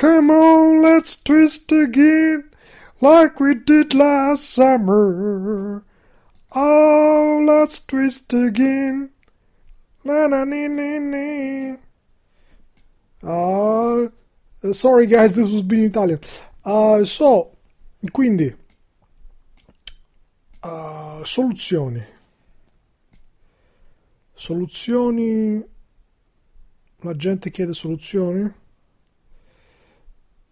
Come on, let's twist again like we did last summer. Oh, let's twist again. Na na na na na. Uh, eh, sorry guys, this was being Italian. Uh, so, quindi, uh, soluzioni. Soluzioni. La gente chiede soluzioni.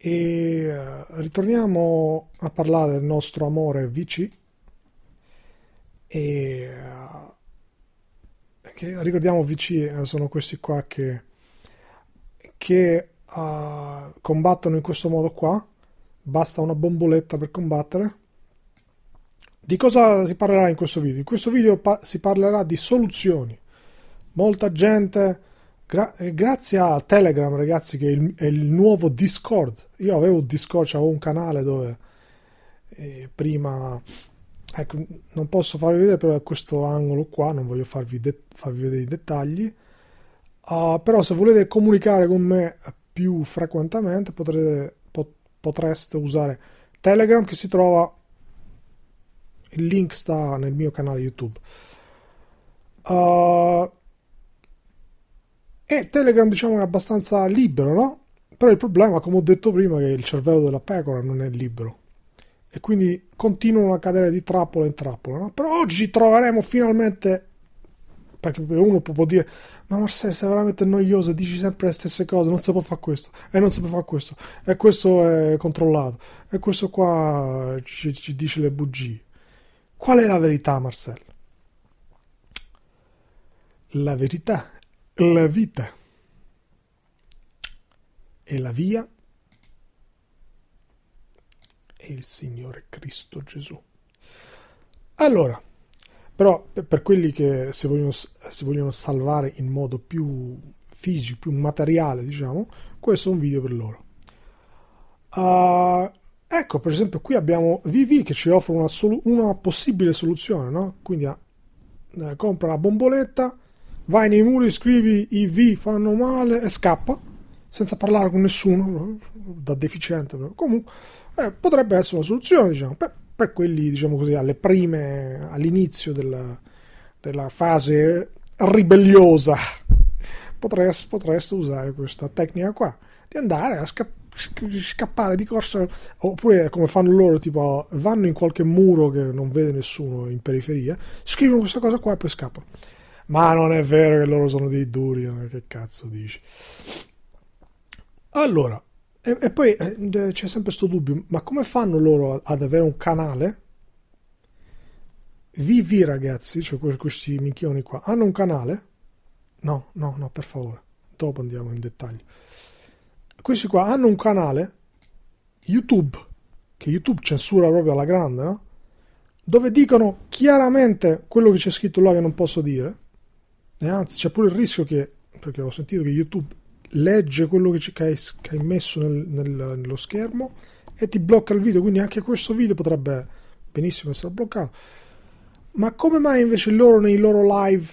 E eh, ritorniamo a parlare del nostro amore VC. E eh, che, ricordiamo VC eh, sono questi qua che, che uh, combattono in questo modo qua. Basta una bomboletta per combattere. Di cosa si parlerà in questo video? In questo video pa- si parlerà di soluzioni. Molta gente Gra- grazie a Telegram, ragazzi, che è il, è il, nuovo Discord. Io avevo Discord, cioè avevo un canale dove eh, prima. Ecco, non posso farvi vedere però questo angolo qua, non voglio farvi, de- farvi vedere i dettagli. Uh, però se volete comunicare con me più frequentemente potrete, pot- potreste usare Telegram che si trova... Il link sta nel mio canale YouTube. Uh, e Telegram diciamo è abbastanza libero, no? Però il problema, come ho detto prima, è che il cervello della pecora non è libero. E quindi continuano a cadere di trappola in trappola, no? Però oggi troveremo finalmente... Perché uno può dire, ma Marcello sei veramente noioso, dici sempre le stesse cose, non si può fare questo, e non si può fare questo, e questo è controllato, e questo qua ci, ci dice le bugie. Qual è la verità, Marcello? La verità la vita e la via e il Signore Cristo Gesù. Allora, però per quelli che si vogliono, si vogliono salvare in modo più fisico, più materiale, diciamo, questo è un video per loro. Uh, ecco, per esempio, qui abbiamo Vivi che ci offre una, solu- una possibile soluzione, no? Quindi ah, eh, compra la bomboletta, vai nei muri, scrivi i V fanno male e scappa, senza parlare con nessuno, da deficiente. Però. Comunque, eh, potrebbe essere una soluzione, diciamo, per, per, quelli, diciamo così, alle prime, all'inizio della, della fase ribelliosa. Potreste, potreste usare questa tecnica qua, di andare a scappare scappare di corsa oppure come fanno loro tipo vanno in qualche muro che non vede nessuno in periferia scrivono questa cosa qua e poi scappano ma non è vero che loro sono dei duri, che cazzo dici? Allora, e, e poi eh, c'è sempre questo dubbio, ma come fanno loro ad avere un canale? VV ragazzi, cioè questi minchioni qua, hanno un canale? No, no, no, per favore, dopo andiamo in dettaglio. Questi qua hanno un canale YouTube, che YouTube censura proprio alla grande, no? Dove dicono chiaramente quello che c'è scritto là che non posso dire e anzi, c'è pure il rischio che, perché ho sentito che YouTube legge quello che, c- che, hai, che hai, messo nel, nel, nello schermo e ti blocca il video, quindi anche questo video potrebbe benissimo essere bloccato. Ma come mai invece loro nei loro live,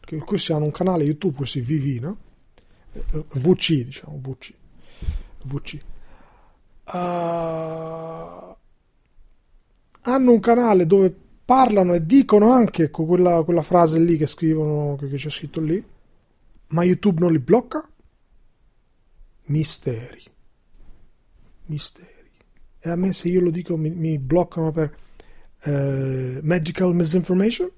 che questi hanno un canale YouTube, questi VV, no? Eh, VC, diciamo, VC. VC. Uh, ah, hanno un canale dove parlano e dicono anche quella, quella frase lì che scrivono, che c'è scritto lì, ma YouTube non li blocca? Misteri. Misteri. E a me se io lo dico mi, mi bloccano per eh, magical misinformation?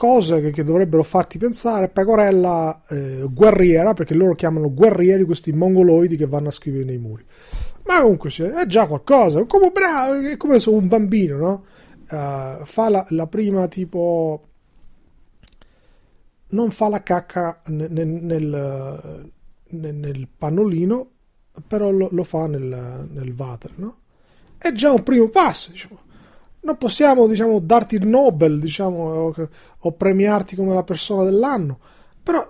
cose che, che dovrebbero farti pensare, pecorella eh, guerriera, perché loro chiamano guerrieri questi mongoloidi che vanno a scrivere nei muri. Ma comunque è già qualcosa, come bravo, è come se un bambino, no? Uh, fa la, la, prima tipo... Non fa la cacca nel, nel, nel, nel pannolino, però lo, lo fa nel, nel water, no? È già un primo passo, diciamo non possiamo diciamo, darti il Nobel diciamo, o, premiarti come la persona dell'anno, però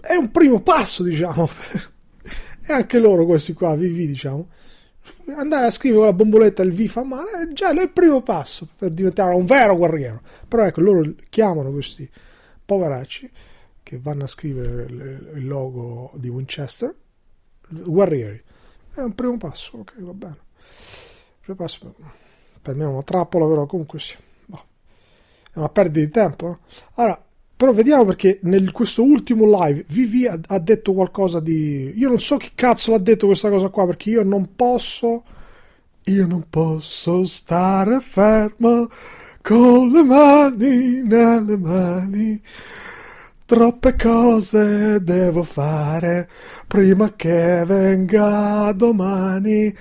è un primo passo, diciamo. e anche loro questi qua, vivi, diciamo. Andare a scrivere con la bomboletta il V fa male, eh, già è il primo passo per diventare un vero guerriero. Però ecco, loro chiamano questi poveracci che vanno a scrivere il logo di Winchester guerrieri. È un primo passo, ok, va bene. Primo passo per me è una trappola, però comunque sì, è una perdita di tempo. No? Allora, però vediamo perché nel questo ultimo live Vivi ha, ha, detto qualcosa di... Io non so chi cazzo l'ha detto questa cosa qua, perché io non posso... Io non posso stare fermo con le mani nelle mani. Troppe cose devo fare prima che venga domani.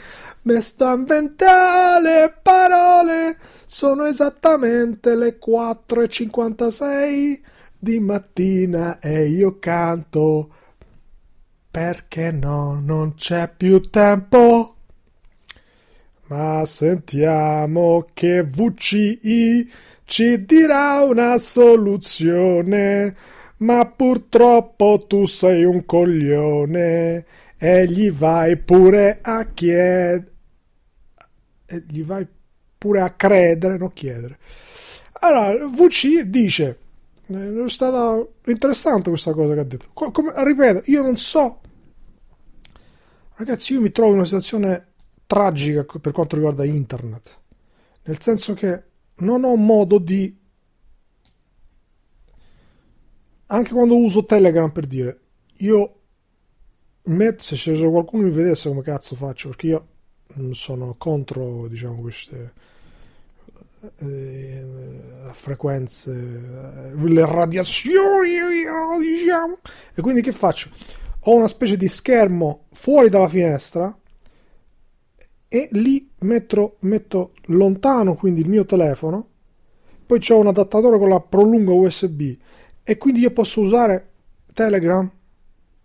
Mi sto inventando inventare parole, sono esattamente le 4.56 di mattina e io canto. Perché no, non c'è più tempo. Ma sentiamo che VCI ci dirà una soluzione. Ma purtroppo tu sei un coglione e gli vai pure a chiedere e gli vai pure a credere, non chiedere. Allora, VC dice, eh, è stata interessante questa cosa che ha detto. Come, ripeto, io non so, ragazzi, io mi trovo in una situazione tragica per quanto riguarda internet, nel senso che non ho modo di anche quando uso Telegram per dire, io met, se qualcuno mi vedesse come cazzo faccio, perché io sono contro diciamo, queste eh, eh frequenze, eh, le radiazioni, diciamo. E quindi che faccio? Ho una specie di schermo fuori dalla finestra e lì metto, metto lontano quindi il mio telefono, poi c'è un adattatore con la prolunga USB e quindi io posso usare Telegram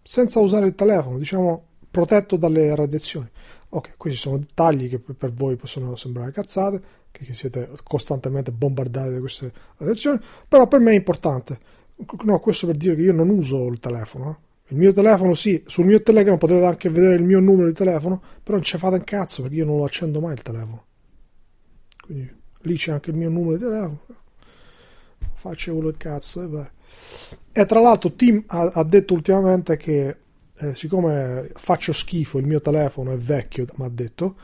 senza usare il telefono, diciamo protetto dalle radiazioni. Ok, questi sono dettagli che per voi possono sembrare cazzate, che siete costantemente bombardati da queste radiazioni, però per me è importante. No, questo per dire che io non uso il telefono. Eh. Il mio telefono, sì, sul mio telegram potete anche vedere il mio numero di telefono, però non ci fate un cazzo perché io non lo accendo mai il telefono. Quindi lì c'è anche il mio numero di telefono. Faccio quello che cazzo. E, beh. e tra l'altro Tim ha, ha detto ultimamente che eh, siccome faccio schifo, il mio telefono è vecchio, mi ha detto,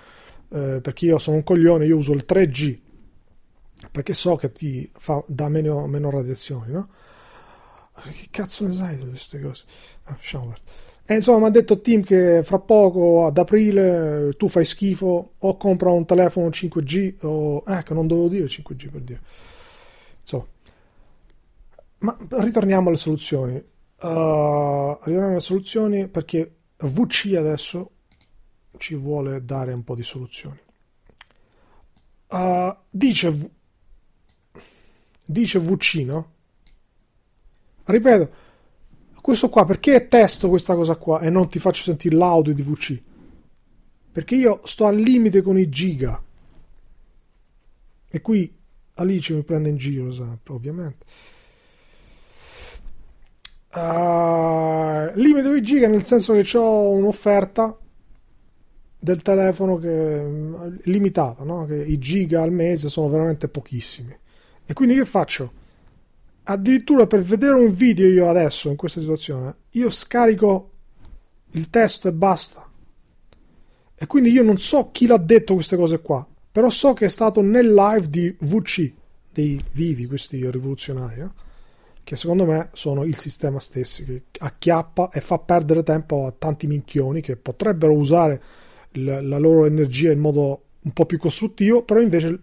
eh, perché io sono un coglione, io uso il 3G, perché so che ti fa, dà meno, meno radiazioni, no? Eh, che cazzo ne sai di queste cose? Ah, lasciamo perdere. E insomma, mi ha detto Tim che fra poco, ad aprile, tu fai schifo o compra un telefono 5G o... Eh, ecco, non dovevo dire 5G per dire. Insomma. Ma ritorniamo alle soluzioni. Eh, arriviamo alle soluzioni perché VC adesso ci vuole dare un po' di soluzioni. Uh, dice, v... dice VC, no? Ripeto, questo qua, perché testo questa cosa qua e non ti faccio sentire l'audio di VC? Perché io sto al limite con i giga. E qui Alice mi prende in giro, ovviamente. Uh, eh, limito i giga nel senso che ho un'offerta del telefono che, mm, limitata, no? che i giga al mese sono veramente pochissimi. E quindi che faccio? Addirittura per vedere un video io adesso in questa situazione, io scarico il testo e basta. E quindi io non so chi l'ha detto queste cose qua, però so che è stato nel live di VC, dei vivi, questi rivoluzionari. No? che secondo me sono il sistema stesso che acchiappa e fa perdere tempo a tanti minchioni che potrebbero usare l- la loro energia in modo un po' più costruttivo, però invece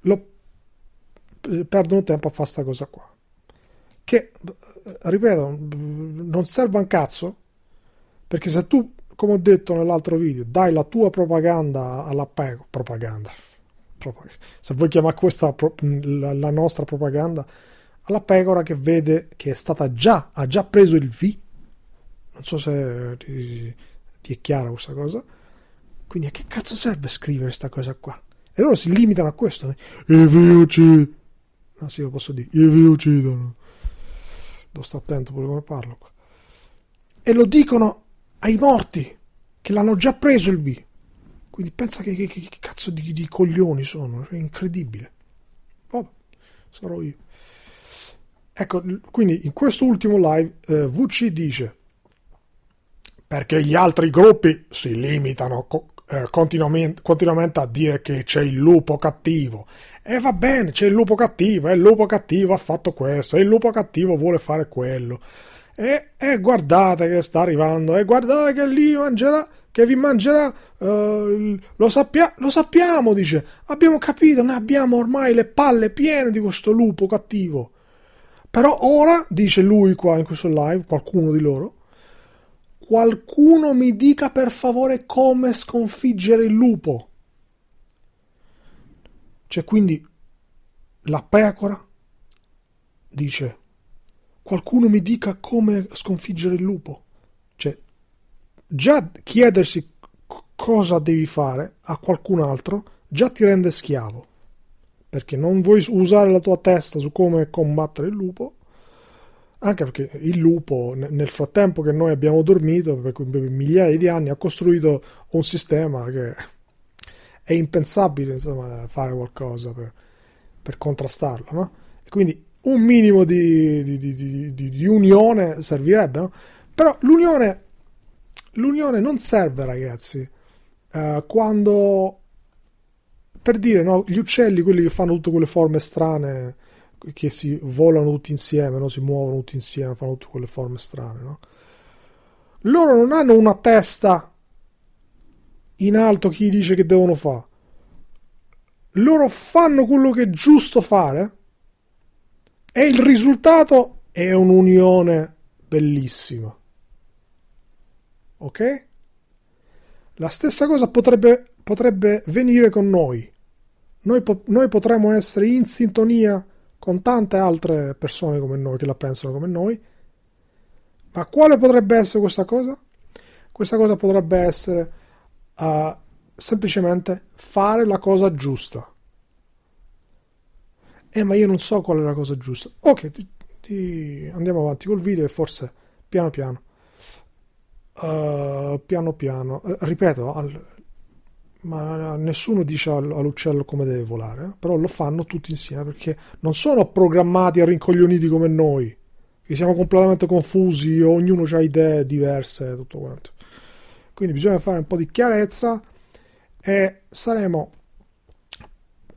lo, eh, perdono tempo a fare questa cosa qua. Che, eh, ripeto, mm, non serve un cazzo, perché se tu, come ho detto nell'altro video, dai la tua propaganda alla propaganda, propaganda se vuoi chiamare questa la nostra propaganda, alla pecora che vede che è stata già, ha già preso il V. Non so se ti, ti è chiara questa cosa. Quindi a che cazzo serve scrivere questa cosa qua? E loro si limitano a questo. E vi uccidono. No, sì, lo posso dire. E vi uccidono. Devo stare attento pure come parlo qua. E lo dicono ai morti che l'hanno già preso il V. Quindi pensa che, che, che cazzo di, di, coglioni sono. È incredibile. Vabbè, boh, sarò io. Ecco, quindi in questo ultimo live eh, VC dice perché gli altri gruppi si limitano co- eh, continuamente, continuamente, a dire che c'è il lupo cattivo. E va bene, c'è il lupo cattivo, e il lupo cattivo ha fatto questo, e il lupo cattivo vuole fare quello. E, e guardate che sta arrivando, e guardate che lì mangerà, che vi mangerà, eh, lo, sappia- lo sappiamo, dice. Abbiamo capito, ne abbiamo ormai le palle piene di questo lupo cattivo. Però ora, dice lui qua in questo live, qualcuno di loro, qualcuno mi dica per favore come sconfiggere il lupo. Cioè, quindi la pecora dice, qualcuno mi dica come sconfiggere il lupo. Cioè, già chiedersi cosa devi fare a qualcun altro già ti rende schiavo perché non vuoi usare la tua testa su come combattere il lupo anche perché il lupo nel frattempo che noi abbiamo dormito per migliaia di anni ha costruito un sistema che è impensabile insomma, fare qualcosa per, per contrastarlo no? e quindi un minimo di, di, di, di unione servirebbe no? però l'unione l'unione non serve ragazzi eh, quando per dire, no, gli uccelli, quelli che fanno tutte quelle forme strane, che si volano tutti insieme, no? si muovono tutti insieme, fanno tutte quelle forme strane, no? Loro non hanno una testa in alto chi dice che devono fare. Loro fanno quello che è giusto fare e il risultato è un'unione bellissima. Ok? La stessa cosa potrebbe, potrebbe venire con noi noi, po- noi potremmo essere in sintonia con tante altre persone come noi, che la pensano come noi. Ma quale potrebbe essere questa cosa? Questa cosa potrebbe essere uh, semplicemente fare la cosa giusta. Eh, ma io non so qual è la cosa giusta. Ok, ti, ti... andiamo avanti col video e forse piano piano. Uh, piano piano, uh, ripeto, al ma nessuno dice all'uccello come deve volare, eh. però lo fanno tutti insieme perché non sono programmati e rincoglioniti come noi, che siamo completamente confusi, ognuno ha idee diverse, tutto quanto. Quindi bisogna fare un po' di chiarezza e saremo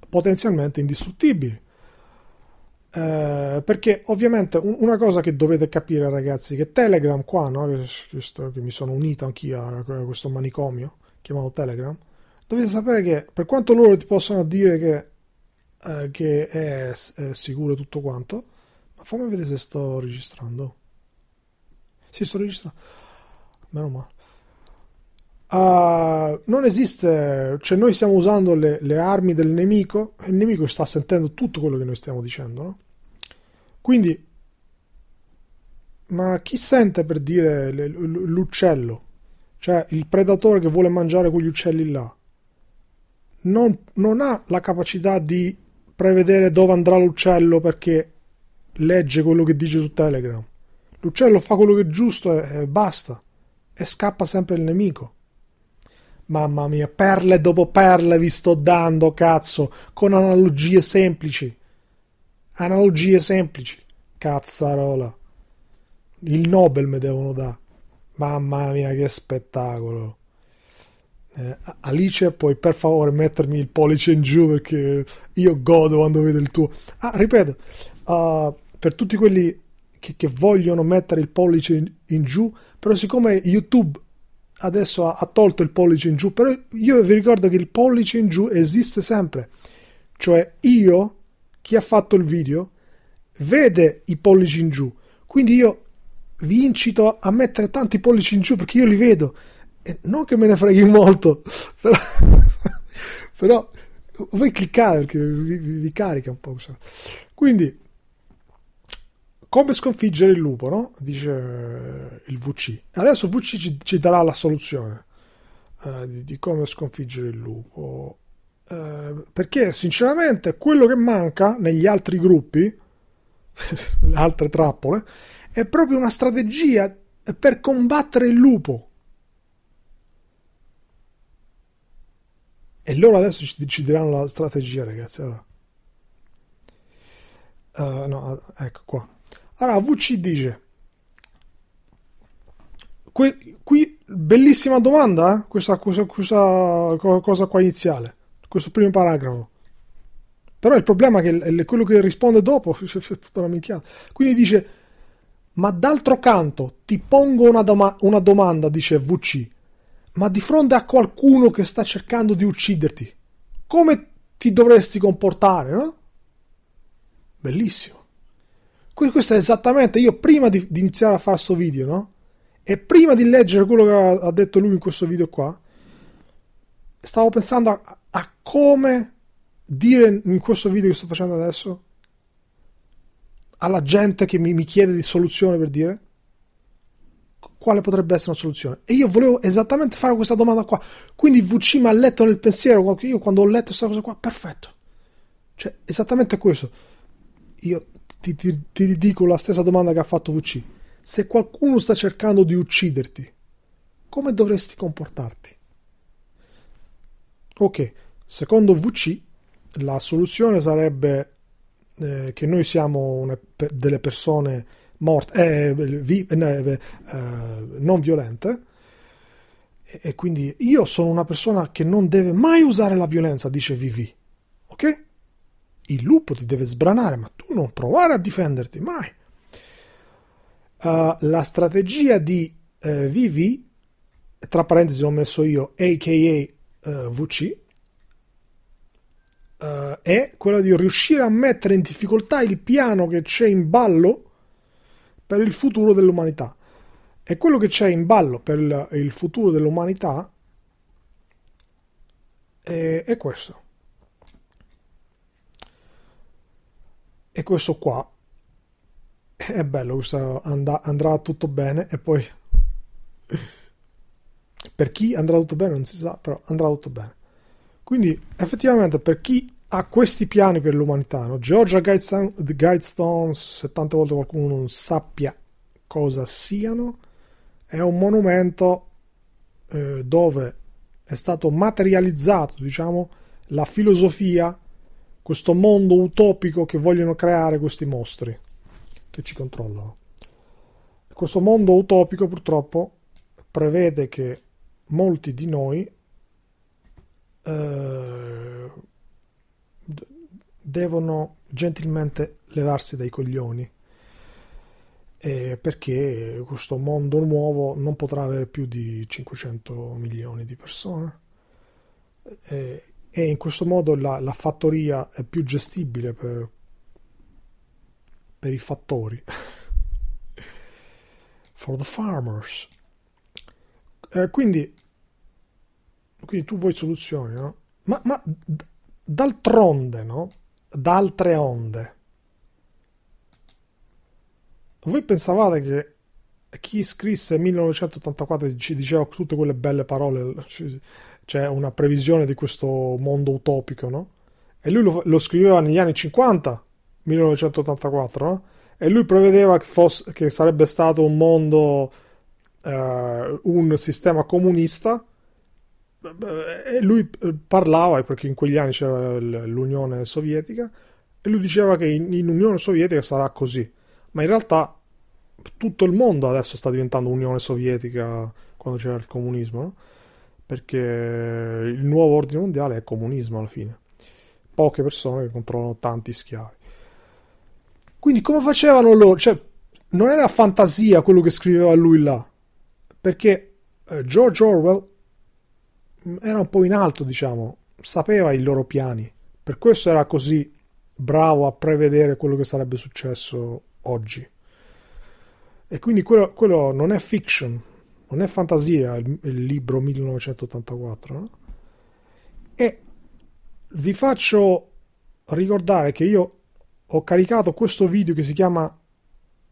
potenzialmente indistruttibili. Eh, perché ovviamente una cosa che dovete capire ragazzi che Telegram qua no? che, che mi sono unito anch'io a questo manicomio chiamato Telegram dovete sapere che per quanto loro ti possano dire che, eh, che è, è, sicuro tutto quanto, ma fammi vedere se sto registrando. Sì, sto registrando. Meno male. Uh, non esiste, cioè noi stiamo usando le, le, armi del nemico e il nemico sta sentendo tutto quello che noi stiamo dicendo, no? Quindi, ma chi sente per dire l'uccello? Cioè il predatore che vuole mangiare quegli uccelli là? non, non ha la capacità di prevedere dove andrà l'uccello perché legge quello che dice su Telegram. L'uccello fa quello che è giusto e, e basta. E scappa sempre il nemico. Mamma mia, perle dopo perle vi sto dando, cazzo, con analogie semplici. Analogie semplici. Cazzarola. Il Nobel mi devono dare. Mamma mia, che spettacolo. Eh, Alice, puoi per favore mettermi il pollice in giù perché io godo quando vedo il tuo. Ah, ripeto, uh, per tutti quelli che, che, vogliono mettere il pollice in, in giù, però siccome YouTube adesso ha, ha, tolto il pollice in giù, però io vi ricordo che il pollice in giù esiste sempre, cioè io, chi ha fatto il video, vede i pollici in giù, quindi io vi incito a mettere tanti pollici in giù perché io li vedo eh, non che me ne freghi molto, però, però voi cliccate perché vi, vi, vi, carica un po'. Quindi, come sconfiggere il lupo, no? Dice eh, il VC. Adesso VC ci, ci darà la soluzione uh, di, di, come sconfiggere il lupo. Uh, perché sinceramente quello che manca negli altri gruppi, le altre trappole, è proprio una strategia per combattere il lupo E loro adesso ci, ci diranno la strategia, ragazzi. Allora. Uh, no, ecco qua. Allora, VC dice... Qui, qui bellissima domanda, eh? questa, questa, questa cosa qua iniziale, questo primo paragrafo. Però il problema è che è quello che risponde dopo è tutta una minchiata. Quindi dice: Ma d'altro canto ti pongo una, doma- una domanda, dice VC ma di fronte a qualcuno che sta cercando di ucciderti, come ti dovresti comportare, no? Bellissimo. Questo è esattamente, io prima di, di iniziare a fare questo video, no? E prima di leggere quello che ha detto lui in questo video qua, stavo pensando a, a come dire in questo video che sto facendo adesso alla gente che mi, mi chiede di soluzione per dire quale potrebbe essere una soluzione. E io volevo esattamente fare questa domanda qua. Quindi VC mi ha letto nel pensiero, io quando ho letto questa cosa qua, perfetto. Cioè, esattamente questo. Io ti, ti, ti dico la stessa domanda che ha fatto VC. Se qualcuno sta cercando di ucciderti, come dovresti comportarti? Ok, secondo VC la soluzione sarebbe eh, che noi siamo una, delle persone mort- eh, vi- eh, eh, eh, non violente. E, e quindi io sono una persona che non deve mai usare la violenza, dice Vivi. Ok? Il lupo ti deve sbranare, ma tu non provare a difenderti mai. Uh, la strategia di eh, Vivi, tra parentesi l'ho messo io, aka uh, VC, uh, è quella di riuscire a mettere in difficoltà il piano che c'è in ballo per il futuro dell'umanità. E quello che c'è in ballo per il, futuro dell'umanità è, è questo. E questo qua è bello, questo and- andrà tutto bene e poi per chi andrà tutto bene non si sa, però andrà tutto bene. Quindi effettivamente per chi a questi piani per l'umanità. Georgia Guidestones, se tante volte qualcuno non sappia cosa siano, è un monumento eh, dove è stato materializzato, diciamo, la filosofia, questo mondo utopico che vogliono creare questi mostri che ci controllano. Questo mondo utopico purtroppo prevede che molti di noi eh, devono gentilmente levarsi dai coglioni eh, perché questo mondo nuovo non potrà avere più di 500 milioni di persone eh, e in questo modo la, la fattoria è più gestibile per, per i fattori for the farmers eh, quindi, quindi tu vuoi soluzioni no? ma, ma d'altronde no? d'altre onde. Voi pensavate che chi scrisse 1984 ci diceva tutte quelle belle parole, cioè una previsione di questo mondo utopico, no? E lui lo, lo scriveva negli anni 50, 1984, no? E lui prevedeva che, fosse, che sarebbe stato un mondo, eh, un sistema comunista e lui eh, parlava perché in quegli anni c'era l'Unione Sovietica e lui diceva che in, in Unione Sovietica sarà così, ma in realtà tutto il mondo adesso sta diventando Unione Sovietica quando c'era il comunismo, no? perché il nuovo ordine mondiale è comunismo alla fine, poche persone che controllano tanti schiavi. Quindi come facevano loro? Cioè, non era fantasia quello che scriveva lui là, perché eh, George Orwell era un po' in alto, diciamo, sapeva i loro piani, per questo era così bravo a prevedere quello che sarebbe successo oggi. E quindi quello, quello non è fiction, non è fantasia il, il libro 1984. No? E vi faccio ricordare che io ho caricato questo video che si chiama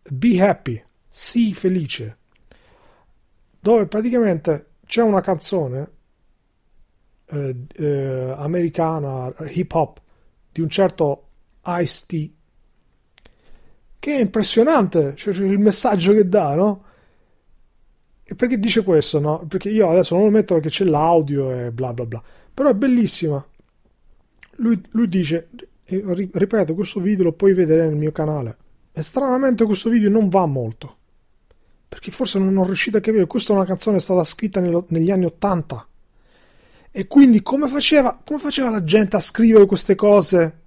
Be Happy, sii felice, dove praticamente c'è una canzone eh, eh, americana hip hop di un certo Ice T che è impressionante cioè, cioè, il messaggio che dà no? E perché dice questo no? perché io adesso non lo metto perché c'è l'audio e bla bla bla però è bellissima lui, lui dice ripeto questo video lo puoi vedere nel mio canale e stranamente questo video non va molto perché forse non, non riuscite a capire questa è una canzone che è stata scritta negli anni 80 e quindi come faceva, come faceva la gente a scrivere queste cose?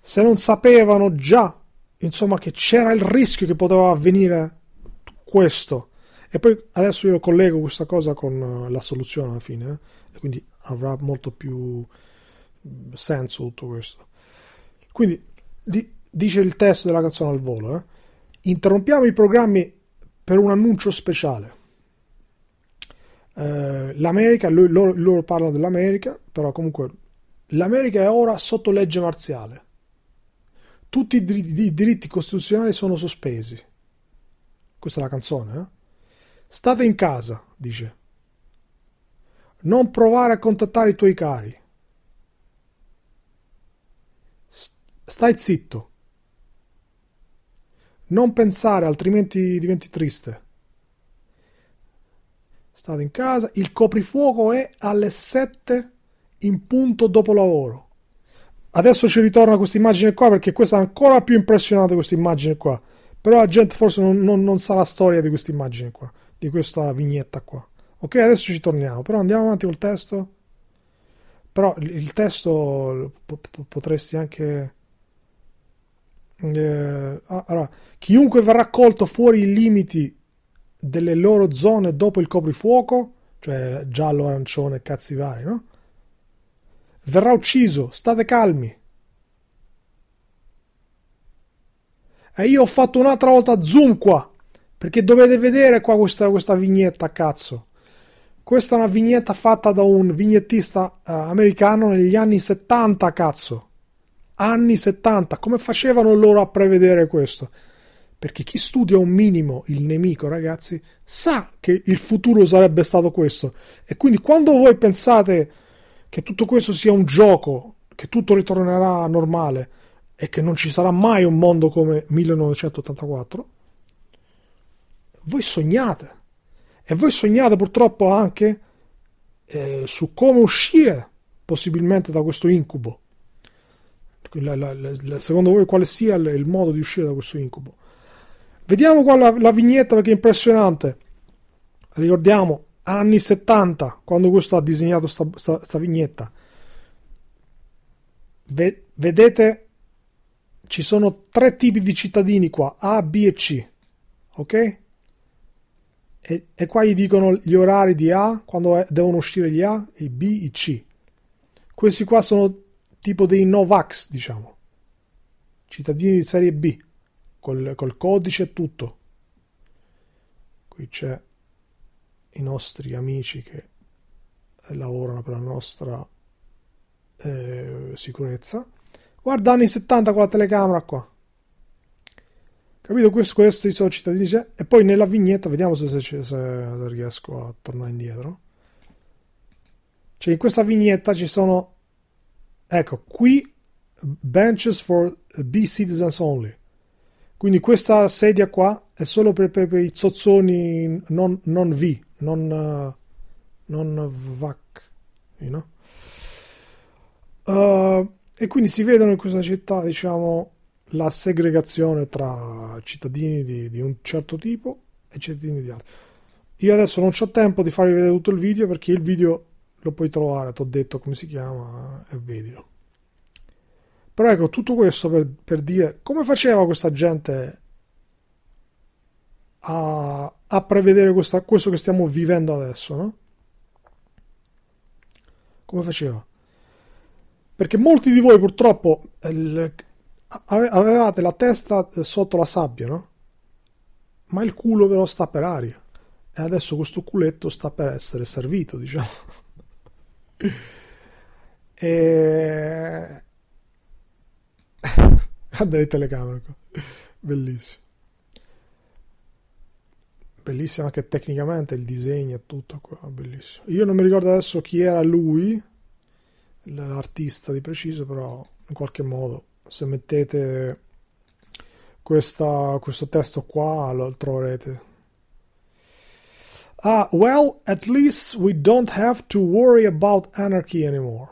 Se non sapevano già, insomma, che c'era il rischio che poteva avvenire questo. E poi adesso io collego questa cosa con eh, la soluzione alla fine, eh? e quindi avrà molto più mm, senso tutto questo. Quindi di, dice il testo della canzone al volo: eh? interrompiamo i programmi per un annuncio speciale. Eh, L'America, lui, loro, loro parlano dell'America, però comunque l'America è ora sotto legge marziale. Tutti i diritti, i diritti costituzionali sono sospesi. Questa è la canzone, eh? State in casa, dice. Non provare a contattare i tuoi cari. Stai zitto. Non pensare, altrimenti diventi triste state in casa, il coprifuoco è alle 7 in punto dopo lavoro. Adesso ci ritorna questa immagine qua perché questa è ancora più impressionante questa immagine qua. Però la gente forse non, non, non sa la storia di questa immagine qua, di questa vignetta qua. Ok, adesso ci torniamo, però andiamo avanti col testo. Però il testo potresti anche... Eh, ah, allora, chiunque verrà colto fuori i limiti delle loro zone dopo il coprifuoco, cioè giallo, arancione cazzi vari, no? Verrà ucciso, state calmi. E io ho fatto un'altra volta zoom qua, perché dovete vedere qua questa, questa vignetta, cazzo. Questa è una vignetta fatta da un vignettista uh, americano negli anni 70, cazzo. Anni 70, come facevano loro a prevedere questo? Perché chi studia un minimo il nemico, ragazzi, sa che il futuro sarebbe stato questo. E quindi quando voi pensate che tutto questo sia un gioco, che tutto ritornerà normale e che non ci sarà mai un mondo come 1984, voi sognate. E voi sognate purtroppo anche eh, su come uscire possibilmente da questo incubo. La, la, la, secondo voi quale sia il modo di uscire da questo incubo? Vediamo qua la, la vignetta perché è impressionante. Ricordiamo, anni 70, quando questo ha disegnato questa vignetta. Ve, vedete, ci sono tre tipi di cittadini qua, A, B e C. Ok? E, e, qua gli dicono gli orari di A, quando è, devono uscire gli A, i B, i C. Questi qua sono tipo dei Novax, diciamo, cittadini di serie B col, col codice e tutto. Qui c'è i nostri amici che lavorano per la nostra eh, sicurezza. Guarda anni 70 con la telecamera qua. Capito? Questo, questo i suoi cittadini E poi nella vignetta, vediamo se, se, se riesco a tornare indietro. Cioè in questa vignetta ci sono... Ecco, qui benches for B citizens only. Quindi questa sedia qua è solo per, per, per i zozzoni non, non V, non, eh, non VAC. You know? uh, e quindi si vedono in questa città, diciamo, la segregazione tra cittadini di, di un certo tipo e cittadini di altri. Io adesso non ho tempo di farvi vedere tutto il video perché il video lo puoi trovare, ti ho detto come si chiama e vedilo. Però ecco, tutto questo per, per dire come faceva questa gente a, a prevedere questa, questo che stiamo vivendo adesso, no? Come faceva? Perché molti di voi purtroppo eh, il, avevate la testa sotto la sabbia, no? Ma il culo però sta per aria. E adesso questo culetto sta per essere servito, diciamo. e ha delle telecamere qua. bellissimo bellissimo anche tecnicamente il disegno e tutto qua bellissimo io non mi ricordo adesso chi era lui l'artista di preciso però in qualche modo se mettete questa, questo testo qua lo troverete ah well at least we don't have to worry about anarchy anymore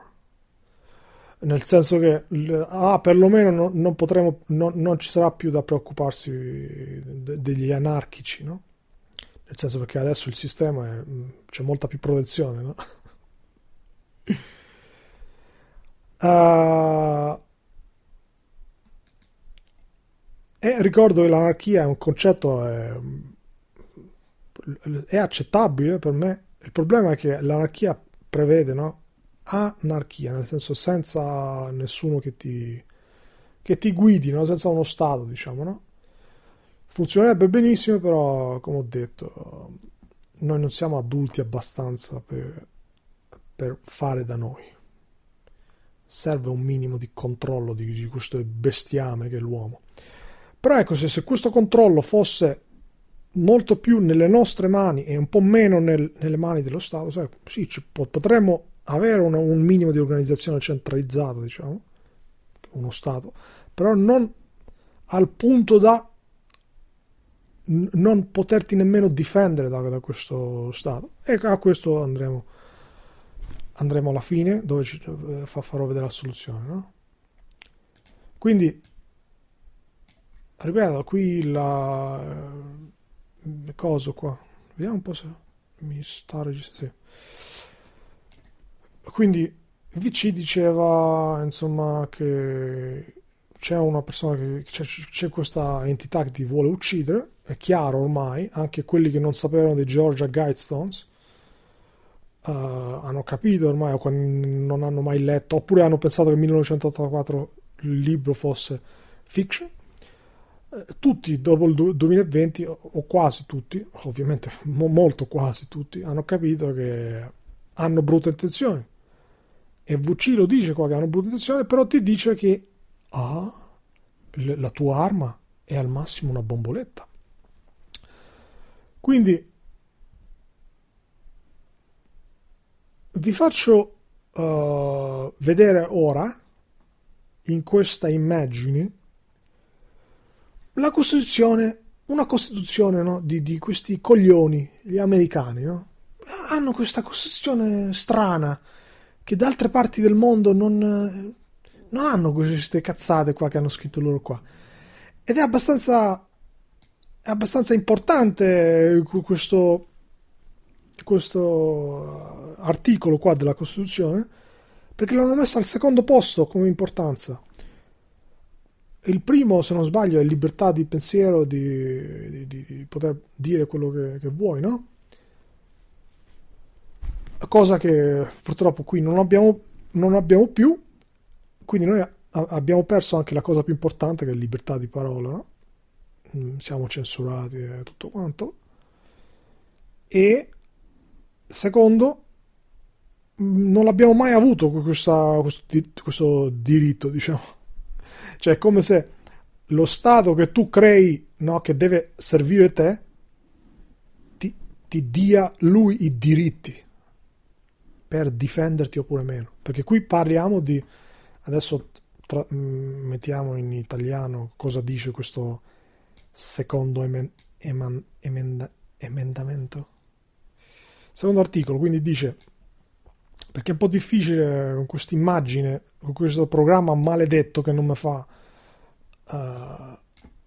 nel senso che ah, perlomeno non, non, potremo, non, non, ci sarà più da preoccuparsi de, degli anarchici, no? Nel senso perché adesso il sistema è, mm, c'è molta più protezione, no? uh, e ricordo che l'anarchia è un concetto è, mm, è accettabile per me. Il problema è che l'anarchia prevede, no? anarchia, nel senso senza nessuno che ti, che ti guidi, no? senza uno Stato, diciamo, no? Funzionerebbe benissimo, però, come ho detto, noi non siamo adulti abbastanza per, per fare da noi. Serve un minimo di controllo di, di questo bestiame che è l'uomo. Però ecco, se, se questo controllo fosse molto più nelle nostre mani e un po' meno nel, nelle mani dello Stato, sai, sì, ci, potremmo avere un, un minimo di organizzazione centralizzata, diciamo, uno Stato, però non al punto da non poterti nemmeno difendere da, da, questo Stato. E a questo andremo, andremo alla fine, dove ci, eh, farò vedere la soluzione. No? Quindi, ripeto, qui la eh, cosa qua, vediamo un po' se mi sta registrando. Sì. Quindi VC diceva insomma che c'è una persona che c'è, c'è, questa entità che ti vuole uccidere, è chiaro ormai, anche quelli che non sapevano dei Georgia Guidestones uh, hanno capito ormai o non hanno mai letto, oppure hanno pensato che 1984 il libro fosse fiction. Eh, tutti dopo il 2020, o quasi tutti, ovviamente mo, molto quasi tutti, hanno capito che hanno brutte intenzioni e VC lo dice qua che hanno una protezione, però ti dice che ah, la tua arma è al massimo una bomboletta. Quindi vi faccio uh, vedere ora in questa immagine la Costituzione, una Costituzione no, di, di, questi coglioni, gli americani, no? hanno questa Costituzione strana che da altre parti del mondo non, non hanno queste cazzate qua che hanno scritto loro qua. Ed è abbastanza, è abbastanza importante eh, questo, questo eh, articolo qua della Costituzione, perché l'hanno messo al secondo posto come importanza. Il primo, se non sbaglio, è libertà di pensiero, di, di, di poter dire quello che, che vuoi, no? cosa che purtroppo qui non abbiamo, non abbiamo più, quindi noi a- abbiamo perso anche la cosa più importante che è libertà di parola, no? Mm, siamo censurati e tutto quanto. E secondo, mm, non abbiamo mai avuto questa, questo, questo, diritto, diciamo. Cioè, è come se lo Stato che tu crei, no, che deve servire te, ti, ti dia lui i diritti per difenderti oppure meno. Perché qui parliamo di... Adesso tra, mm, mettiamo in italiano cosa dice questo secondo emen, eman, emenda, emendamento. Secondo articolo, quindi dice perché è un po' difficile con questa immagine, con questo programma maledetto che non mi fa uh,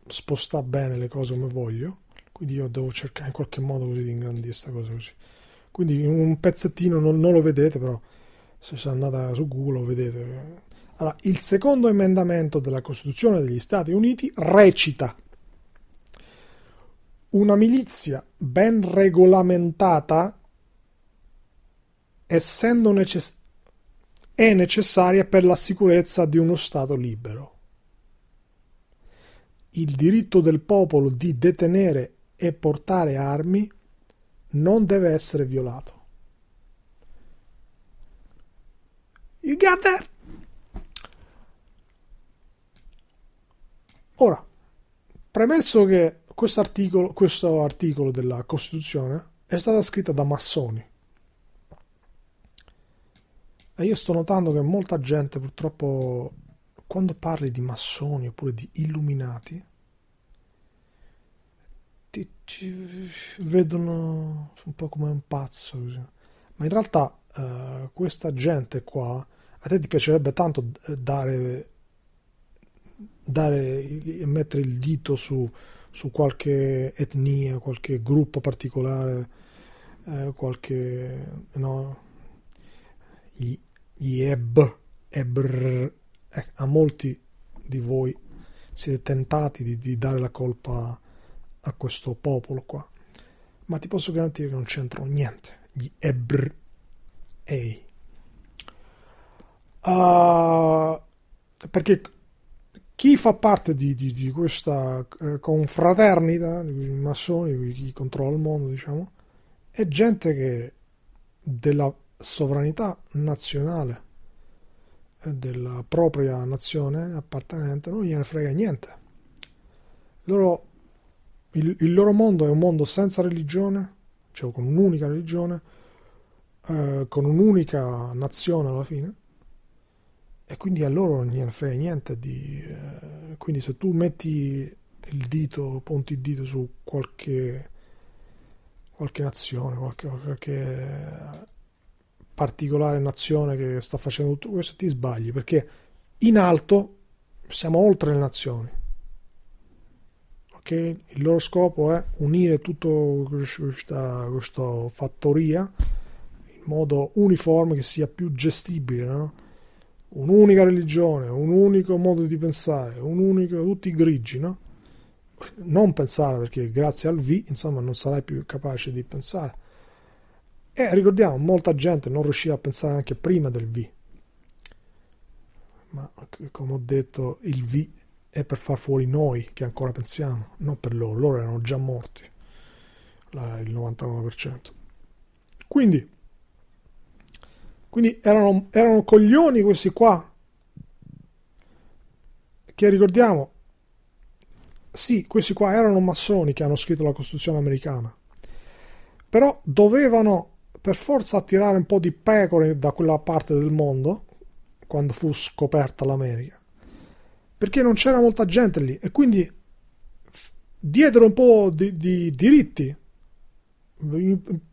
spostare bene le cose come voglio. Quindi io devo cercare in qualche modo così di ingrandire questa cosa così quindi un pezzettino non, non lo vedete però se c'è andata su Google lo vedete allora, il secondo emendamento della Costituzione degli Stati Uniti recita una milizia ben regolamentata essendo necessaria è necessaria per la sicurezza di uno Stato libero. Il diritto del popolo di detenere e portare armi non deve essere violato. You got that? Ora, premesso che questo articolo, questo articolo della Costituzione è stata scritta da massoni, e io sto notando che molta gente purtroppo quando parli di massoni oppure di illuminati ci vedono un po' come un pazzo. Così. Ma in realtà eh, questa gente qua, a te ti piacerebbe tanto eh, dare, dare mettere il dito su, su qualche etnia, qualche gruppo particolare, eh, qualche... no? Gli, gli eb, ebr, eh, a molti di voi siete tentati di, di dare la colpa a questo popolo qua. Ma ti posso garantire che non c'entrano niente. Gli ebrei. Ehi. Uh, perché chi fa parte di, di, di questa eh, confraternita, i massoni, chi controlla il mondo, diciamo, è gente che della sovranità nazionale, eh, della propria nazione appartenente, non gliene frega niente. Loro il, il, loro mondo è un mondo senza religione, cioè con un'unica religione, eh, con un'unica nazione alla fine, e quindi a loro non gliene frega niente di... Eh, quindi se tu metti il dito, ponti il dito su qualche, qualche nazione, qualche, qualche particolare nazione che sta facendo tutto questo, ti sbagli, perché in alto siamo oltre le nazioni che il loro scopo è unire tutta questa, questa fattoria in modo uniforme che sia più gestibile, no? un'unica religione, un unico modo di pensare, un unico, tutti grigi, no? Non pensare perché grazie al V, insomma, non sarai più capace di pensare. E ricordiamo, molta gente non riusciva a pensare anche prima del V. Ma come ho detto, il V è per far fuori noi che ancora pensiamo, non per loro, loro erano già morti, la, il 99%. Quindi, quindi erano, erano coglioni questi qua, che ricordiamo, sì, questi qua erano massoni che hanno scritto la Costituzione americana, però dovevano per forza attirare un po' di pecore da quella parte del mondo quando fu scoperta l'America perché non c'era molta gente lì e quindi diedero un po' di, di diritti,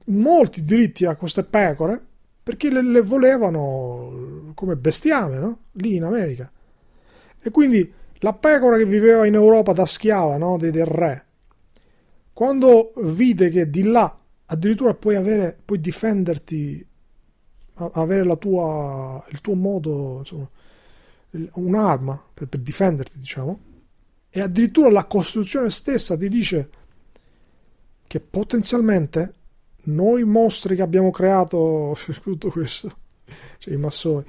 molti diritti a queste pecore perché le, le volevano come bestiame no? lì in America. E quindi la pecora che viveva in Europa da schiava no? De, del re, quando vide che di là addirittura puoi, avere, puoi difenderti, avere tua, il tuo modo, insomma, un'arma per, per difenderti, diciamo, e addirittura la Costituzione stessa ti dice che potenzialmente noi mostri che abbiamo creato per tutto questo, cioè i massoni,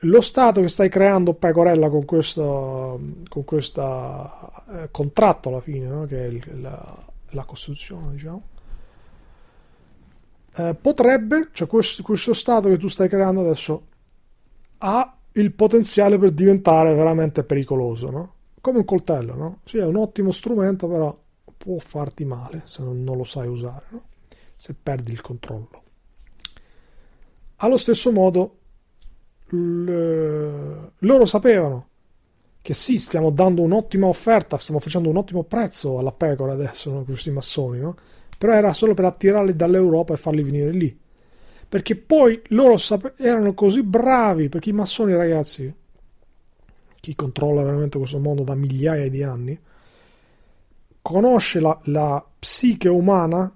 lo Stato che stai creando pecorella con questo, con questa, eh, contratto alla fine, no? che è il, la, la, Costituzione, diciamo, eh, potrebbe, cioè questo, questo Stato che tu stai creando adesso, ha il potenziale per diventare veramente pericoloso, no? Come un coltello, no? Sì, è un ottimo strumento, però può farti male se non, non lo sai usare, no? Se perdi il controllo. Allo stesso modo, l- eh, loro sapevano che sì, stiamo dando un'ottima offerta, stiamo facendo un ottimo prezzo alla pecora adesso, no? questi massoni, no? però era solo per attirarli dall'Europa e farli venire lì perché poi loro sap- erano così bravi, perché i massoni ragazzi, chi controlla veramente questo mondo da migliaia di anni, conosce la, la psiche umana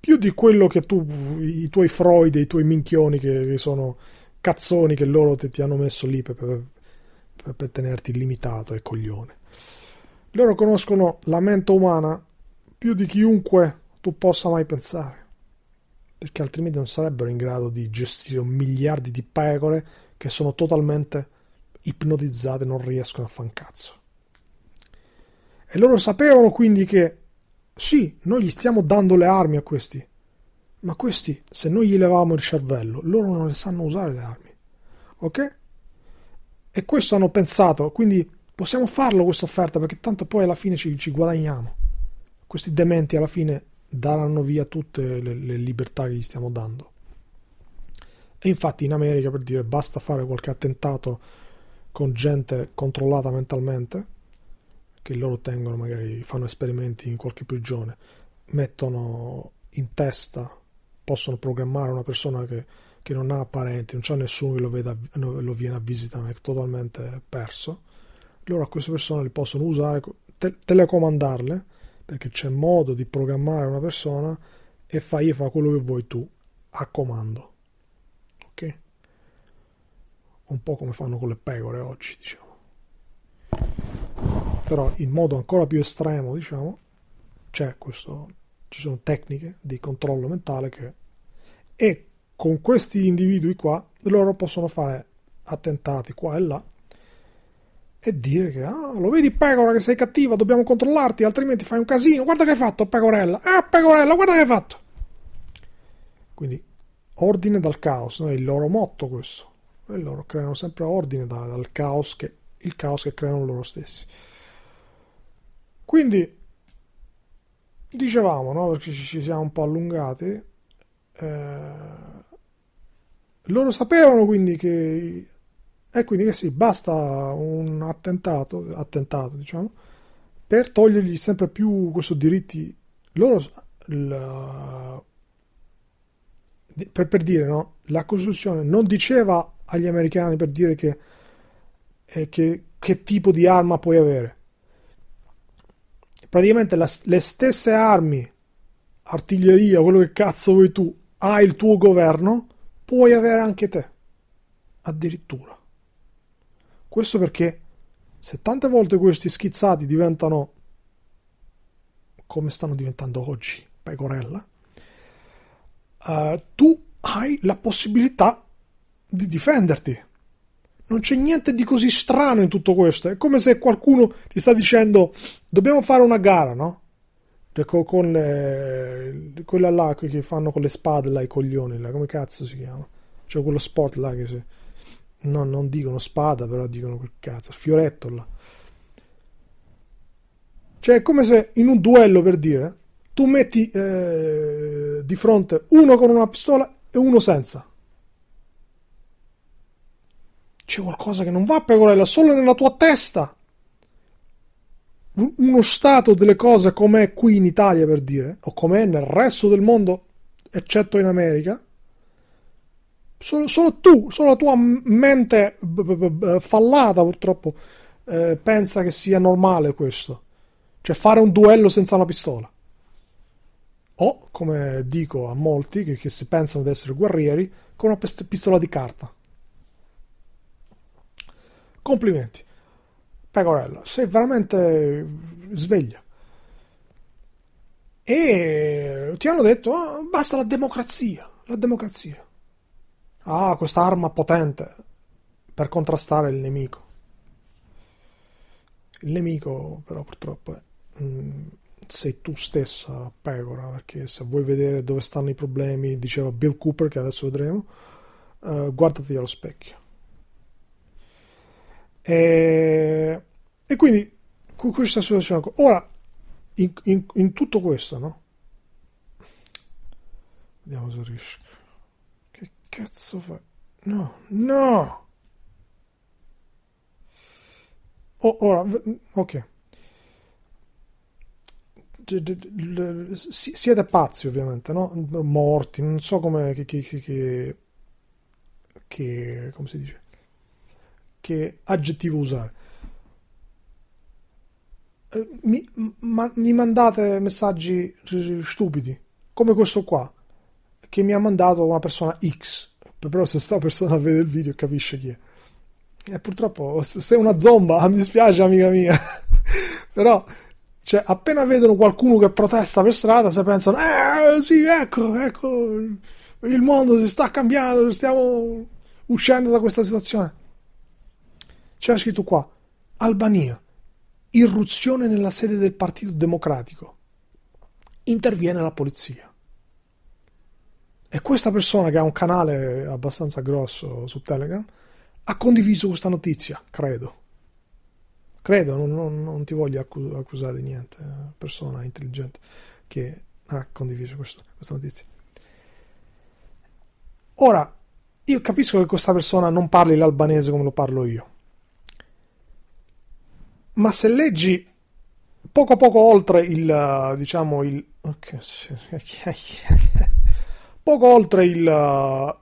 più di quello che tu, i tuoi Freud, i tuoi minchioni che, che sono cazzoni che loro ti, ti hanno messo lì per, per, per, tenerti limitato e coglione. Loro conoscono la mente umana più di chiunque tu possa mai pensare perché altrimenti non sarebbero in grado di gestire un miliardi di pecore che sono totalmente ipnotizzate, non riescono a fan cazzo. E loro sapevano quindi che sì, noi gli stiamo dando le armi a questi, ma questi, se noi gli levavamo il cervello, loro non le sanno usare le armi. Ok? E questo hanno pensato, quindi possiamo farlo questa offerta perché tanto poi alla fine ci, ci guadagniamo. Questi dementi alla fine daranno via tutte le, le libertà che gli stiamo dando. E infatti in America per dire basta fare qualche attentato con gente controllata mentalmente, che loro tengono, magari fanno esperimenti in qualche prigione, mettono in testa, possono programmare una persona che, che non ha parenti, non c'è nessuno che lo, veda, lo viene a visitare, è totalmente perso. Loro a queste persone li possono usare, te, telecomandarle perché c'è modo di programmare una persona e fai fa quello che vuoi tu a comando. Ok? Un po' come fanno con le pecore oggi, diciamo. Però in modo ancora più estremo, diciamo, c'è questo ci sono tecniche di controllo mentale che e con questi individui qua loro possono fare attentati qua e là e dire che ah, lo vedi pecora che sei cattiva, dobbiamo controllarti, altrimenti fai un casino. Guarda che hai fatto, pecorella. Ah, pecorella, guarda che hai fatto. Quindi ordine dal caos, no? è il loro motto questo. E loro creano sempre ordine da, dal caos che il caos che creano loro stessi. Quindi dicevamo, no? perché ci siamo un po' allungati, eh, loro sapevano quindi che e quindi che sì, basta un attentato, attentato diciamo, per togliergli sempre più questi diritti. Loro, la, per, per, dire, no? la costruzione non diceva agli americani per dire che, eh, che, che tipo di arma puoi avere. Praticamente la, le stesse armi, artiglieria, quello che cazzo vuoi tu, ha il tuo governo, puoi avere anche te. Addirittura. Questo perché se tante volte questi schizzati diventano come stanno diventando oggi, pecorella, uh, tu hai la possibilità di difenderti. Non c'è niente di così strano in tutto questo. È come se qualcuno ti sta dicendo dobbiamo fare una gara, no? Ecco, con le, quella là che fanno con le spade là, i coglioni là, come cazzo si chiama? Cioè quello sport là che si No, non dicono spada, però dicono quel cazzo, fioretto Cioè, è come se in un duello, per dire, tu metti eh, di fronte uno con una pistola e uno senza. C'è qualcosa che non va, a pecorella, solo nella tua testa. Uno stato delle cose com'è qui in Italia, per dire, o com'è nel resto del mondo, eccetto in America, solo, solo tu, solo la tua mente b- b- b- fallata purtroppo eh, pensa che sia normale questo. Cioè fare un duello senza una pistola. O, come dico a molti che, che si pensano di essere guerrieri, con una pist- pistola di carta. Complimenti. Pecorella, sei veramente sveglia. E ti hanno detto, ah, basta la democrazia, la democrazia. Ah, questa arma potente per contrastare il nemico. Il nemico, però, purtroppo è, mh, mm, sei tu stessa, pecora, perché se vuoi vedere dove stanno i problemi, diceva Bill Cooper, che adesso vedremo, uh, guardati allo specchio. E, e quindi questa situazione. Ora, in, in, in tutto questo, no? Vediamo se riesco cazzo fa? No, no! Oh, ora, ok. Siete pazzi ovviamente, no? Morti, non so come... Che, che, che, che, come si dice? Che aggettivo usare. Eh, mi, ma, mi mandate messaggi stupidi, come questo qua che mi ha mandato una persona X. Però se sta persona a vedere il video capisce chi è. E purtroppo sei una zomba, mi spiace amica mia. Però cioè, appena vedono qualcuno che protesta per strada, se pensano, eh sì, ecco, ecco, il mondo si sta cambiando, stiamo uscendo da questa situazione. C'è scritto qua, Albania, irruzione nella sede del Partito Democratico. Interviene la polizia. E questa persona, che ha un canale abbastanza grosso su Telegram, ha condiviso questa notizia, credo. Credo, non, non, non ti voglio accusare di niente, eh, persona intelligente che ha condiviso questa, questa notizia. Ora, io capisco che questa persona non parli l'albanese come lo parlo io, ma se leggi poco poco oltre il, diciamo, il... Okay. Poco oltre il, uh,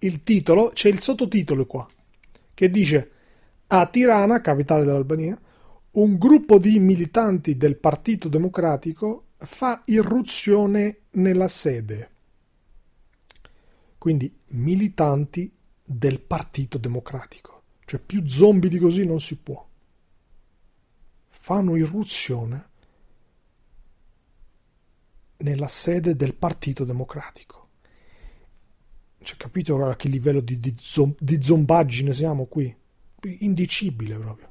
il titolo c'è il sottotitolo qua, che dice a Tirana, capitale dell'Albania, un gruppo di militanti del Partito Democratico fa irruzione nella sede. Quindi militanti del Partito Democratico. Cioè più zombie di così non si può. Fanno irruzione nella sede del Partito Democratico. Cioè, capito a che livello di, di, zom- di zombaggine siamo qui? Indicibile proprio.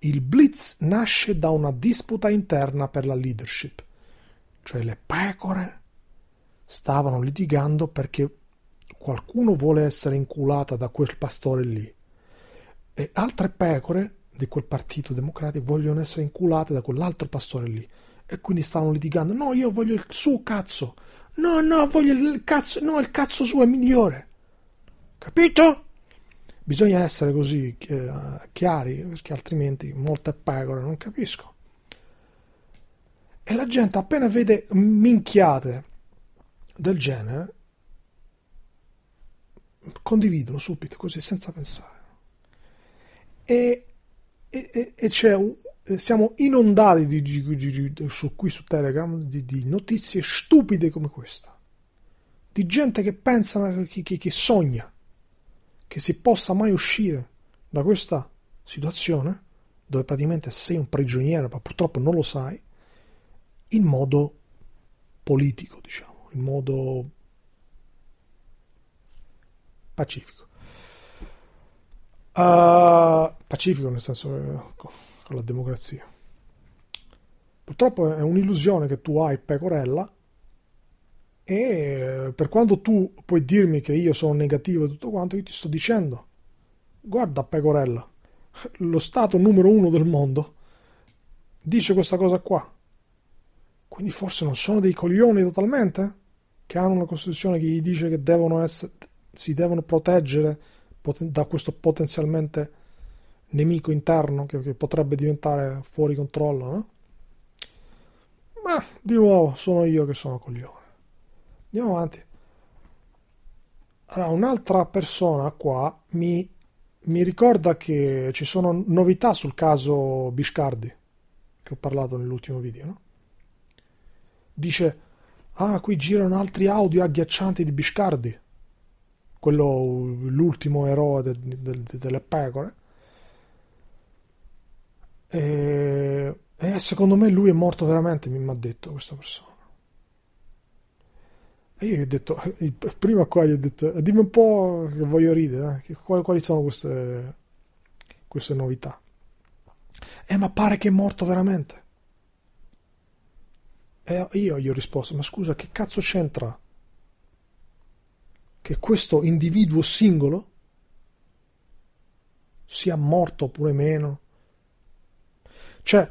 Il blitz nasce da una disputa interna per la leadership. Cioè le pecore stavano litigando perché qualcuno vuole essere inculata da quel pastore lì e altre pecore di quel partito democratico vogliono essere inculate da quell'altro pastore lì e quindi stavano litigando no io voglio il suo cazzo No, no, voglio il cazzo, no, il cazzo suo è migliore. Capito? Bisogna essere così eh, chiari, perché altrimenti molte pecore non capisco. E la gente appena vede minchiate del genere, condividono subito, così, senza pensare. E, e, e c'è un, eh, siamo inondati di, di, di, su, qui su Telegram di, notizie stupide come questa, di gente che pensa, che, che, che sogna che si possa mai uscire da questa situazione, dove praticamente sei un prigioniero, ma purtroppo non lo sai, in modo politico, diciamo, in modo pacifico. Uh, pacifico nel senso... Eh, ecco con la democrazia. Purtroppo è un'illusione che tu hai, pecorella, e eh, per quanto tu puoi dirmi che io sono negativo e tutto quanto, io ti sto dicendo, guarda pecorella, lo Stato numero uno del mondo dice questa cosa qua. Quindi forse non sono dei coglioni totalmente? Eh, che hanno una Costituzione che gli dice che devono essere, si devono proteggere da questo potenzialmente nemico interno che, che potrebbe diventare fuori controllo, no? Ma di nuovo sono io che sono coglione. Andiamo avanti. Allora, un'altra persona qua mi, mi ricorda che ci sono novità sul caso Biscardi, che ho parlato nell'ultimo video, no? Dice, ah, qui girano altri audio agghiaccianti di Biscardi, quello, l'ultimo eroe de, de, de, delle pecore e, e secondo me lui è morto veramente, mi ha detto questa persona. E io gli ho detto, prima qua gli ho detto, dimmi un po' che voglio ridere, eh, quali, quali, sono queste, queste novità. Eh, ma pare che è morto veramente. E io gli ho risposto, ma scusa, che cazzo c'entra che questo individuo singolo sia morto oppure meno, cioè,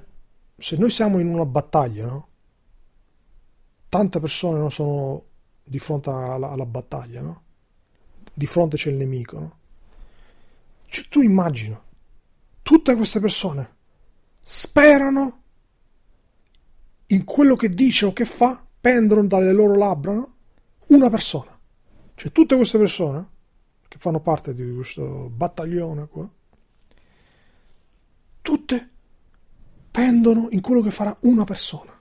se noi siamo in una battaglia, no? Tante persone non sono di fronte alla, alla battaglia, no? Di fronte c'è il nemico, no? Cioè, tu immagina, tutte queste persone sperano in quello che dice o che fa, pendono dalle loro labbra, no? Una persona. Cioè, tutte queste persone che fanno parte di questo battaglione qua, tutte pendono in quello che farà una persona.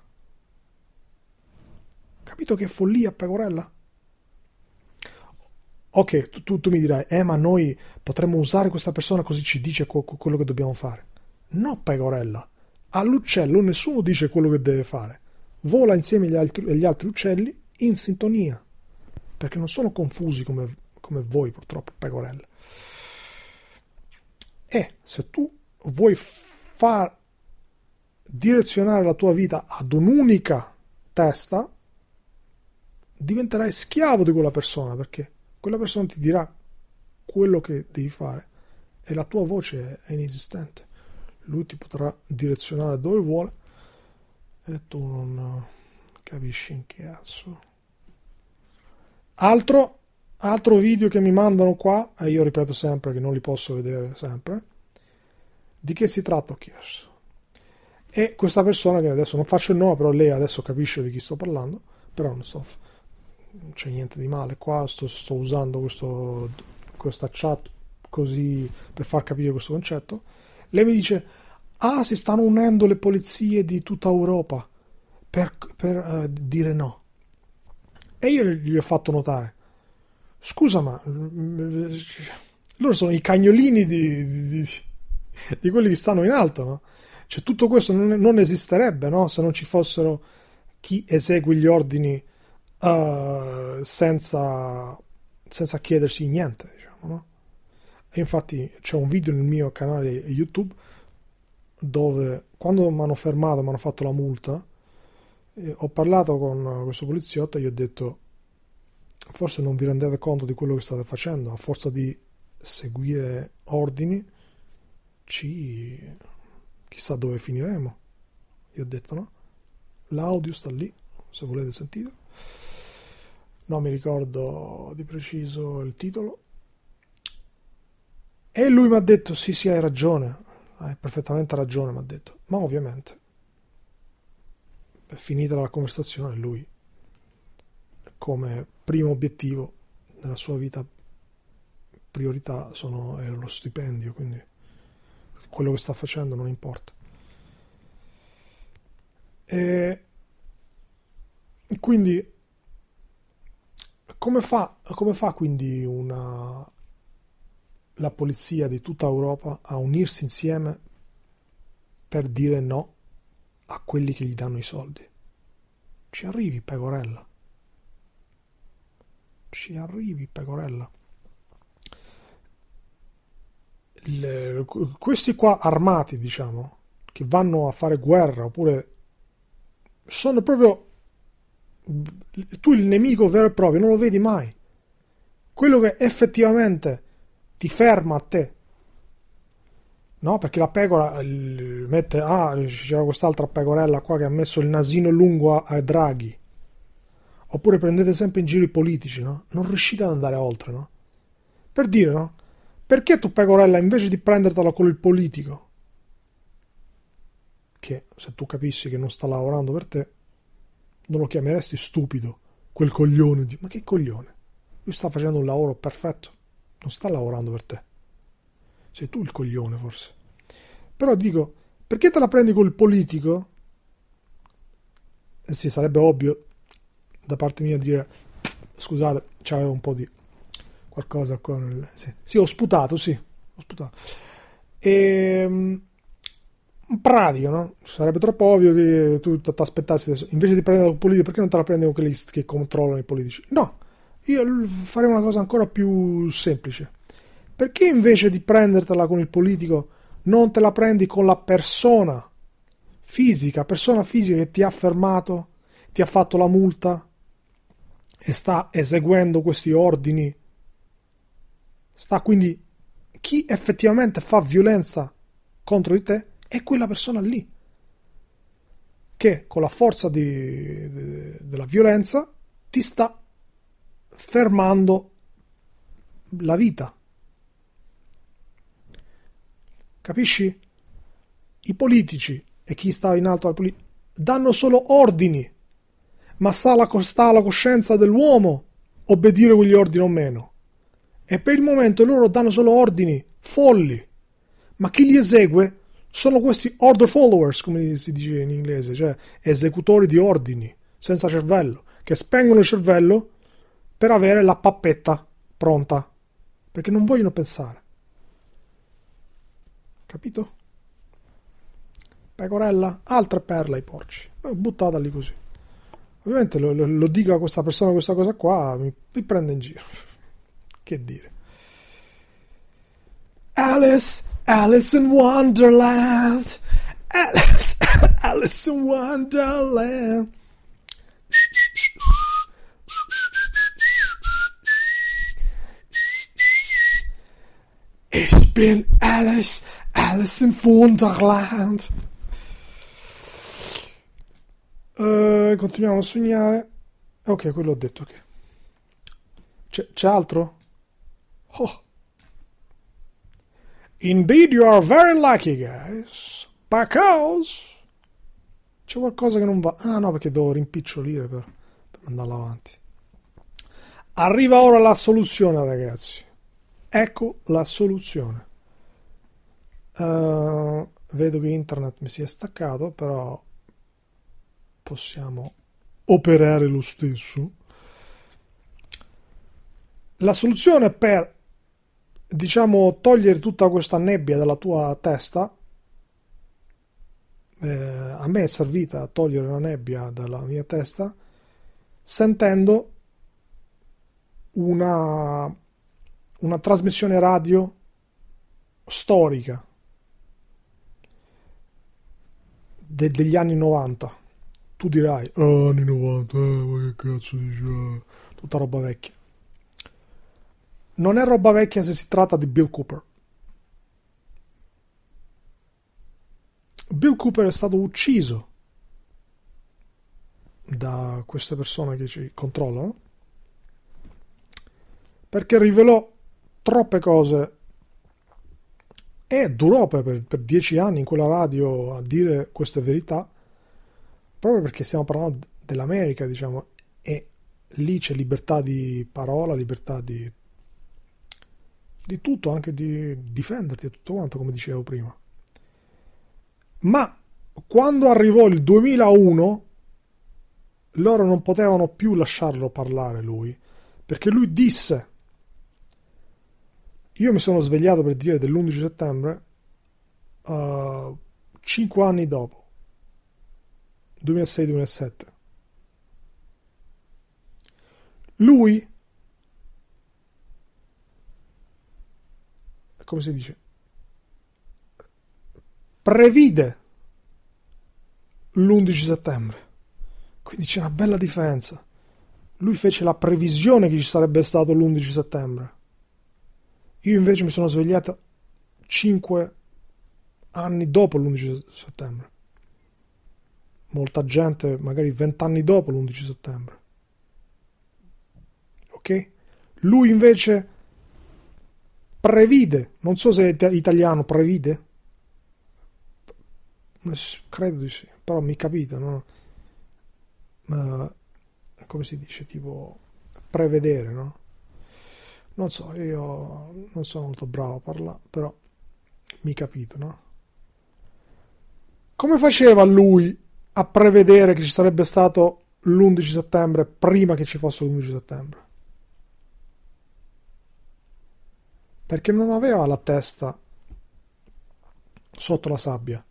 Capito che follia, pecorella? Ok, tu, tu, tu, mi dirai, eh, ma noi potremmo usare questa persona così ci dice co- co- quello che dobbiamo fare. No, pecorella, all'uccello nessuno dice quello che deve fare. Vola insieme agli altri, agli altri uccelli in sintonia, perché non sono confusi come, come voi, purtroppo, pecorella. E eh, se tu vuoi far direzionare la tua vita ad un'unica testa, diventerai schiavo di quella persona perché quella persona ti dirà quello che devi fare e la tua voce è inesistente. Lui ti potrà direzionare dove vuole e tu non eh, capisci in che cazzo. Altro, altro video che mi mandano qua, e io ripeto sempre che non li posso vedere sempre, di che si tratta ho chiesto. E questa persona, che adesso non faccio il nome, però lei adesso capisce di chi sto parlando, però non so, non c'è niente di male qua, sto, sto usando questo, questa chat così per far capire questo concetto. Lei mi dice, ah, si stanno unendo le polizie di tutta Europa per, per uh, dire no. E io gli ho fatto notare, scusa ma mm, loro sono i cagnolini di, di, di, di quelli che stanno in alto, no? Cioè, tutto questo non, non esisterebbe no? se non ci fossero chi esegue gli ordini uh, senza, senza, chiedersi niente. Diciamo, no? E infatti c'è un video nel mio canale YouTube dove quando mi hanno fermato, mi hanno fatto la multa, eh, ho parlato con questo poliziotto e gli ho detto forse non vi rendete conto di quello che state facendo, a forza di seguire ordini ci chissà dove finiremo. Io ho detto no. L'audio sta lì, se volete sentire. Non mi ricordo di preciso il titolo. E lui mi ha detto sì, sì, hai ragione, hai perfettamente ragione, mi ha detto. Ma ovviamente, finita la conversazione, lui, come primo obiettivo nella sua vita, priorità sono, è lo stipendio, quindi quello che sta facendo non importa. E quindi, come fa, come fa quindi una, la polizia di tutta Europa a unirsi insieme per dire no a quelli che gli danno i soldi? Ci arrivi, pecorella? Ci arrivi, pecorella? le, questi qua armati, diciamo, che vanno a fare guerra oppure sono proprio tu il nemico vero e proprio non lo vedi mai. Quello che effettivamente ti ferma a te. No, perché la pecora mette ah, c'era quest'altra pecorella qua che ha messo il nasino lungo a, Draghi. Oppure prendete sempre in giro i politici, no? Non riuscite ad andare oltre, no? Per dire, no? Perché tu, pecorella, invece di prendertela con il politico, che se tu capissi che non sta lavorando per te, non lo chiameresti stupido, quel coglione di... Ma che coglione? Lui sta facendo un lavoro perfetto, non sta lavorando per te. Sei tu il coglione forse. Però dico, perché te la prendi col politico? Eh sì, sarebbe ovvio da parte mia dire, scusate, c'avevo un po' di qualcosa con il, sì. sì. ho sputato, sì, ho sputato. E, ehm, in pratica, no? Sarebbe troppo ovvio che tu ti aspettassi adesso, invece di prendere un politico, perché non te la prendi con quelli che controllano i politici? No, io farei una cosa ancora più semplice. Perché invece di prendertela con il politico, non te la prendi con la persona fisica, persona fisica che ti ha fermato, ti ha fatto la multa e sta eseguendo questi ordini sta quindi chi effettivamente fa violenza contro di te è quella persona lì che con la forza di, de, della violenza ti sta fermando la vita. Capisci? I politici e chi sta in alto al politico danno solo ordini, ma sta alla, sta alla coscienza dell'uomo obbedire quegli ordini o meno e per il momento loro danno solo ordini folli, ma chi li esegue sono questi order followers, come si dice in inglese, cioè esecutori di ordini senza cervello, che spengono il cervello per avere la pappetta pronta, perché non vogliono pensare. Capito? Pecorella, altra perla ai porci, buttata lì così. Ovviamente lo, lo, lo dico a questa persona questa cosa qua, mi, mi prende in giro. Che dire. Alice, Alice in Wonderland. Alice, Alice in Wonderland. Ich bin Alice, Alice in Wonderland. Uh, continuiamo a sognare. Ok, quello ho detto. Okay. C'è, c'è altro? Oh. Indeed you are very lucky, guys. Because... C'è qualcosa che non va... Ah no, perché devo rimpicciolire per, per andarla avanti. Arriva ora la soluzione, ragazzi. Ecco la soluzione. Uh, vedo che internet mi si è staccato, però possiamo operare lo stesso. La soluzione per diciamo, togliere tutta questa nebbia dalla tua testa, eh, a me è servita togliere la nebbia dalla mia testa, sentendo una, una trasmissione radio storica de, degli anni 90. Tu dirai, anni 90, eh, ma che cazzo dici? Eh? Tutta roba vecchia. Non è roba vecchia se si tratta di Bill Cooper. Bill Cooper è stato ucciso da queste persone che ci controllano perché rivelò troppe cose e durò per, per, dieci anni in quella radio a dire queste verità proprio perché stiamo parlando dell'America diciamo e lì c'è libertà di parola libertà di di tutto, anche di difenderti e tutto quanto, come dicevo prima. Ma quando arrivò il 2001, loro non potevano più lasciarlo parlare lui, perché lui disse, io mi sono svegliato per dire dell'11 settembre, uh, eh, 5 anni dopo, 2006-2007. Lui come si dice, previde l'11 settembre. Quindi c'è una bella differenza. Lui fece la previsione che ci sarebbe stato l'11 settembre. Io invece mi sono svegliata 5 anni dopo l'11 settembre. Molta gente magari 20 anni dopo l'11 settembre. Ok? Lui invece Previde, non so se è italiano previde? Eh, credo di sì, però mi capito, no? Ma, come si dice, tipo prevedere, no? Non so, io non sono molto bravo a parlare, però mi capito, no? Come faceva lui a prevedere che ci sarebbe stato l'11 settembre prima che ci fosse l'11 settembre? perché non aveva la testa sotto la sabbia.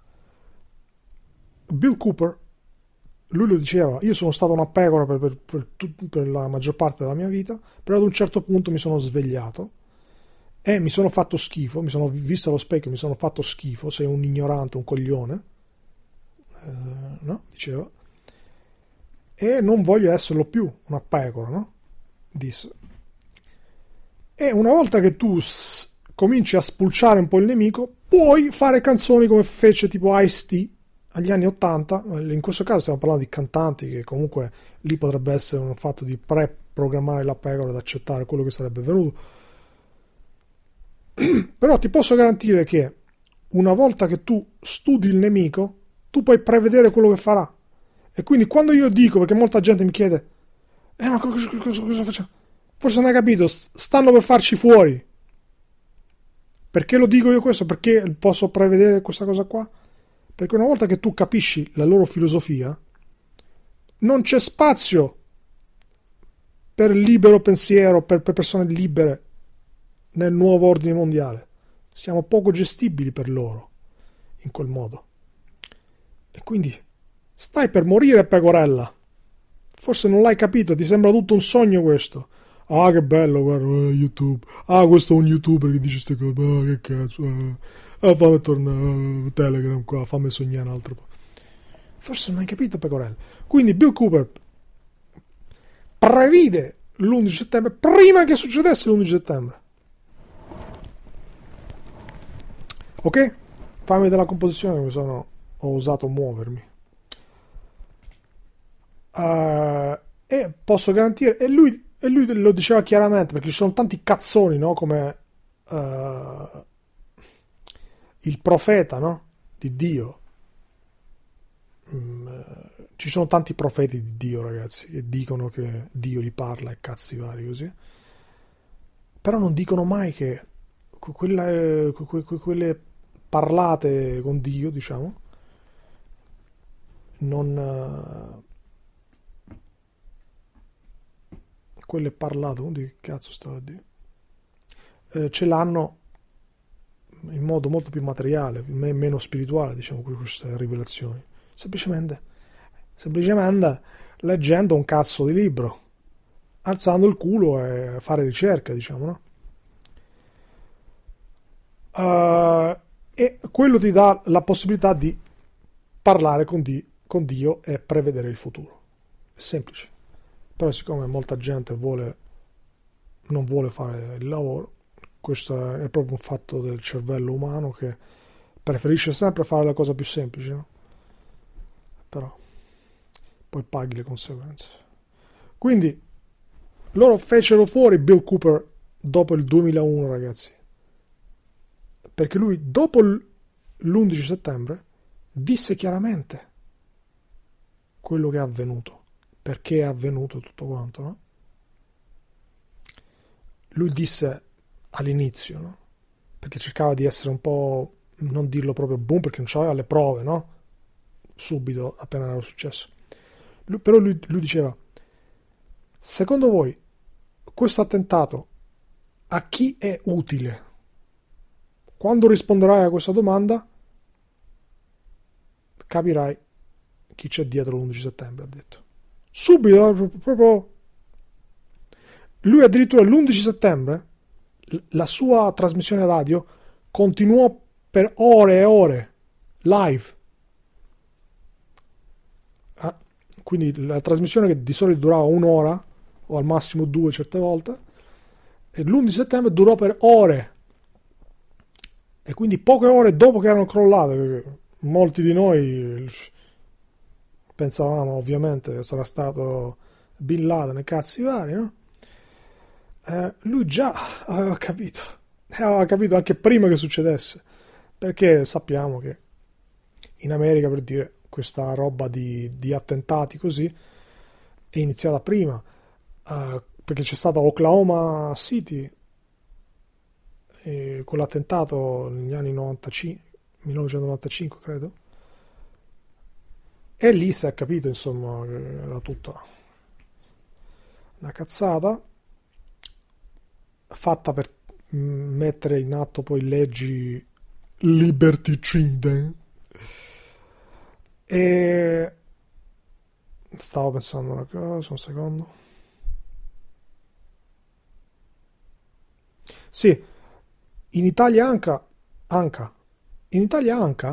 Bill Cooper, lui lo diceva, io sono stato una pecora per, per, per, per, la maggior parte della mia vita, però ad un certo punto mi sono svegliato e mi sono fatto schifo, mi sono visto allo specchio, mi sono fatto schifo, sei un ignorante, un coglione, eh, no? Diceva, e non voglio esserlo più, una pecora, no? Disse. E una volta che tu s- cominci a spulciare un po' il nemico, puoi fare canzoni come fece tipo Ice-T agli anni 80, in questo caso stiamo parlando di cantanti che comunque lì potrebbe essere un fatto di pre-programmare la pecora ad accettare quello che sarebbe venuto. Però ti posso garantire che una volta che tu studi il nemico, tu puoi prevedere quello che farà. E quindi quando io dico, perché molta gente mi chiede, eh ma cosa, cosa, cosa facciamo? Forse non hai capito, stanno per farci fuori. Perché lo dico io questo? Perché posso prevedere questa cosa qua? Perché una volta che tu capisci la loro filosofia, non c'è spazio per libero pensiero, per, persone libere nel nuovo ordine mondiale. Siamo poco gestibili per loro in quel modo. E quindi stai per morire, pecorella. Forse non l'hai capito, ti sembra tutto un sogno questo ah che bello, guarda, YouTube, ah questo è un YouTuber che dice queste cose, ah, che cazzo, ah, eh. ah eh, fammi tornare, ah, Telegram qua, fammi sognare un altro po'. Forse non hai capito Pecorello. Quindi Bill Cooper previde l'11 settembre, prima che succedesse l'11 settembre. Ok? Fammi vedere la composizione come sono, ho osato muovermi. Uh, e posso garantire, e lui e lui lo diceva chiaramente, perché ci sono tanti cazzoni, no? Come uh, il profeta, no? Di Dio. Mm, eh, ci sono tanti profeti di Dio, ragazzi, che dicono che Dio gli parla e cazzi vari così. Però non dicono mai che quella, eh, quelle parlate con Dio, diciamo, non quello è parlato, quindi che cazzo stava a dire? Eh, ce l'hanno in modo molto più materiale, meno spirituale, diciamo, queste rivelazioni. Semplicemente, semplicemente leggendo un cazzo di libro, alzando il culo e fare ricerca, diciamo, no? Uh, e quello ti dà la possibilità di parlare con, di, con Dio e prevedere il futuro. È semplice però siccome molta gente vuole, non vuole fare il lavoro, questo è proprio un fatto del cervello umano che preferisce sempre fare la cosa più semplice, no? però poi paghi le conseguenze. Quindi loro fecero fuori Bill Cooper dopo il 2001, ragazzi, perché lui dopo l'11 settembre disse chiaramente quello che è avvenuto perché è avvenuto tutto quanto. No? Lui disse all'inizio, no? perché cercava di essere un po', non dirlo proprio boom, perché non c'aveva le prove, no? subito appena era successo. Lui, però lui, lui diceva, secondo voi questo attentato a chi è utile? Quando risponderai a questa domanda capirai chi c'è dietro l'11 settembre, ha detto subito, eh, proprio... Lui addirittura l'11 settembre, la sua trasmissione radio continuò per ore e ore, live. Ah, quindi la trasmissione che di solito durava un'ora, o al massimo due certe volte, e l'11 settembre durò per ore. E quindi poche ore dopo che erano crollate, molti di noi Pensavamo ovviamente che sarà stato Bin Laden e cazzi vari, no? Eh, lui già aveva capito, aveva capito anche prima che succedesse, perché sappiamo che in America, per dire, questa roba di, di attentati così è iniziata prima, eh, perché c'è stata Oklahoma City eh, con l'attentato negli anni 95, 1995 credo, e lì si è capito, insomma, era tutta una cazzata fatta per mettere in atto poi leggi liberticide. E stavo pensando una cosa, un secondo. Sì, in Italia anche, anche in Italia anche,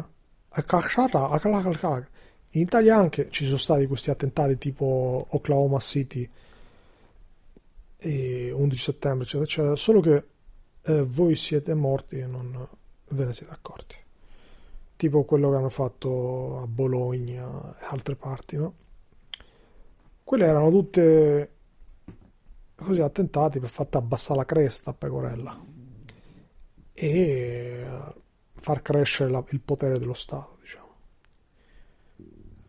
a cacciata, a cacciata, in Italia anche ci sono stati questi attentati tipo Oklahoma City, 11 settembre, eccetera, eccetera, solo che eh, voi siete morti e non ve ne siete accorti. Tipo quello che hanno fatto a Bologna e altre parti, no? Quelle erano tutte così attentati per fatta abbassare la cresta a Pecorella e eh, far crescere la, il potere dello Stato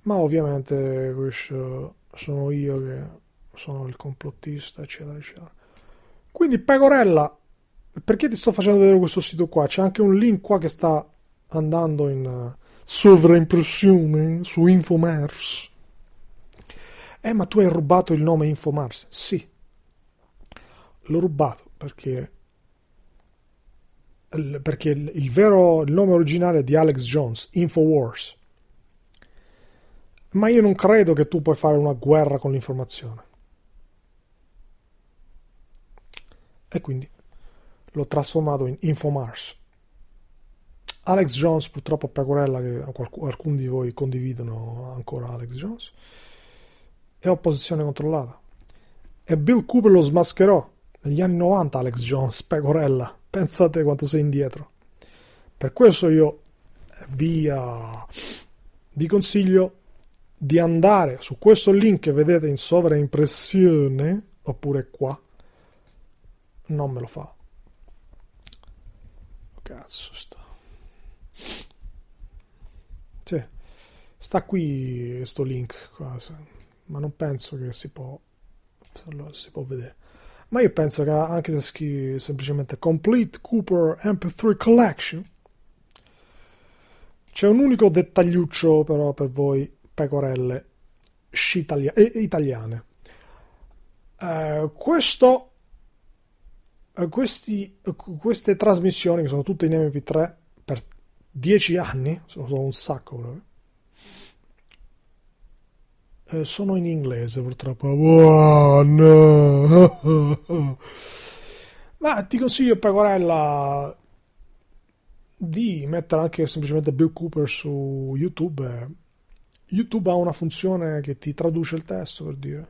ma ovviamente questo sono io che sono il complottista, eccetera, eccetera. Quindi Pecorella, perché ti sto facendo vedere questo sito qua? C'è anche un link qua che sta andando in eh, sovraimpressione su Infomars. Eh, ma tu hai rubato il nome Infomars? Sì, l'ho rubato perché, perché il, vero il nome originale è di Alex Jones, Infowars ma io non credo che tu puoi fare una guerra con l'informazione. E quindi l'ho trasformato in Infomars. Alex Jones, purtroppo pecorella che alcuni di voi condividono ancora Alex Jones, è opposizione controllata. E Bill Cooper lo smascherò negli anni 90 Alex Jones, pecorella. Pensate quanto sei indietro. Per questo io vi, uh, vi consiglio di andare su questo link che vedete in sovraimpressione, oppure qua, non me lo fa. Cazzo sta. Sì, sta qui questo link, quasi. ma non penso che si può, si può vedere. Ma io penso che anche se scrivi semplicemente Complete Cooper MP3 Collection, c'è un unico dettagliuccio però per voi pecorelle scitalia- italiane. Uh, questo, uh, questi, uh, queste trasmissioni, che sono tutte in MP3 per 10 anni, sono, sono un sacco proprio, eh, sono in inglese purtroppo. Oh, no. Ma ti consiglio, Pecorella, di mettere anche semplicemente Bill Cooper su YouTube. Eh YouTube ha una funzione che ti traduce il testo, per dire.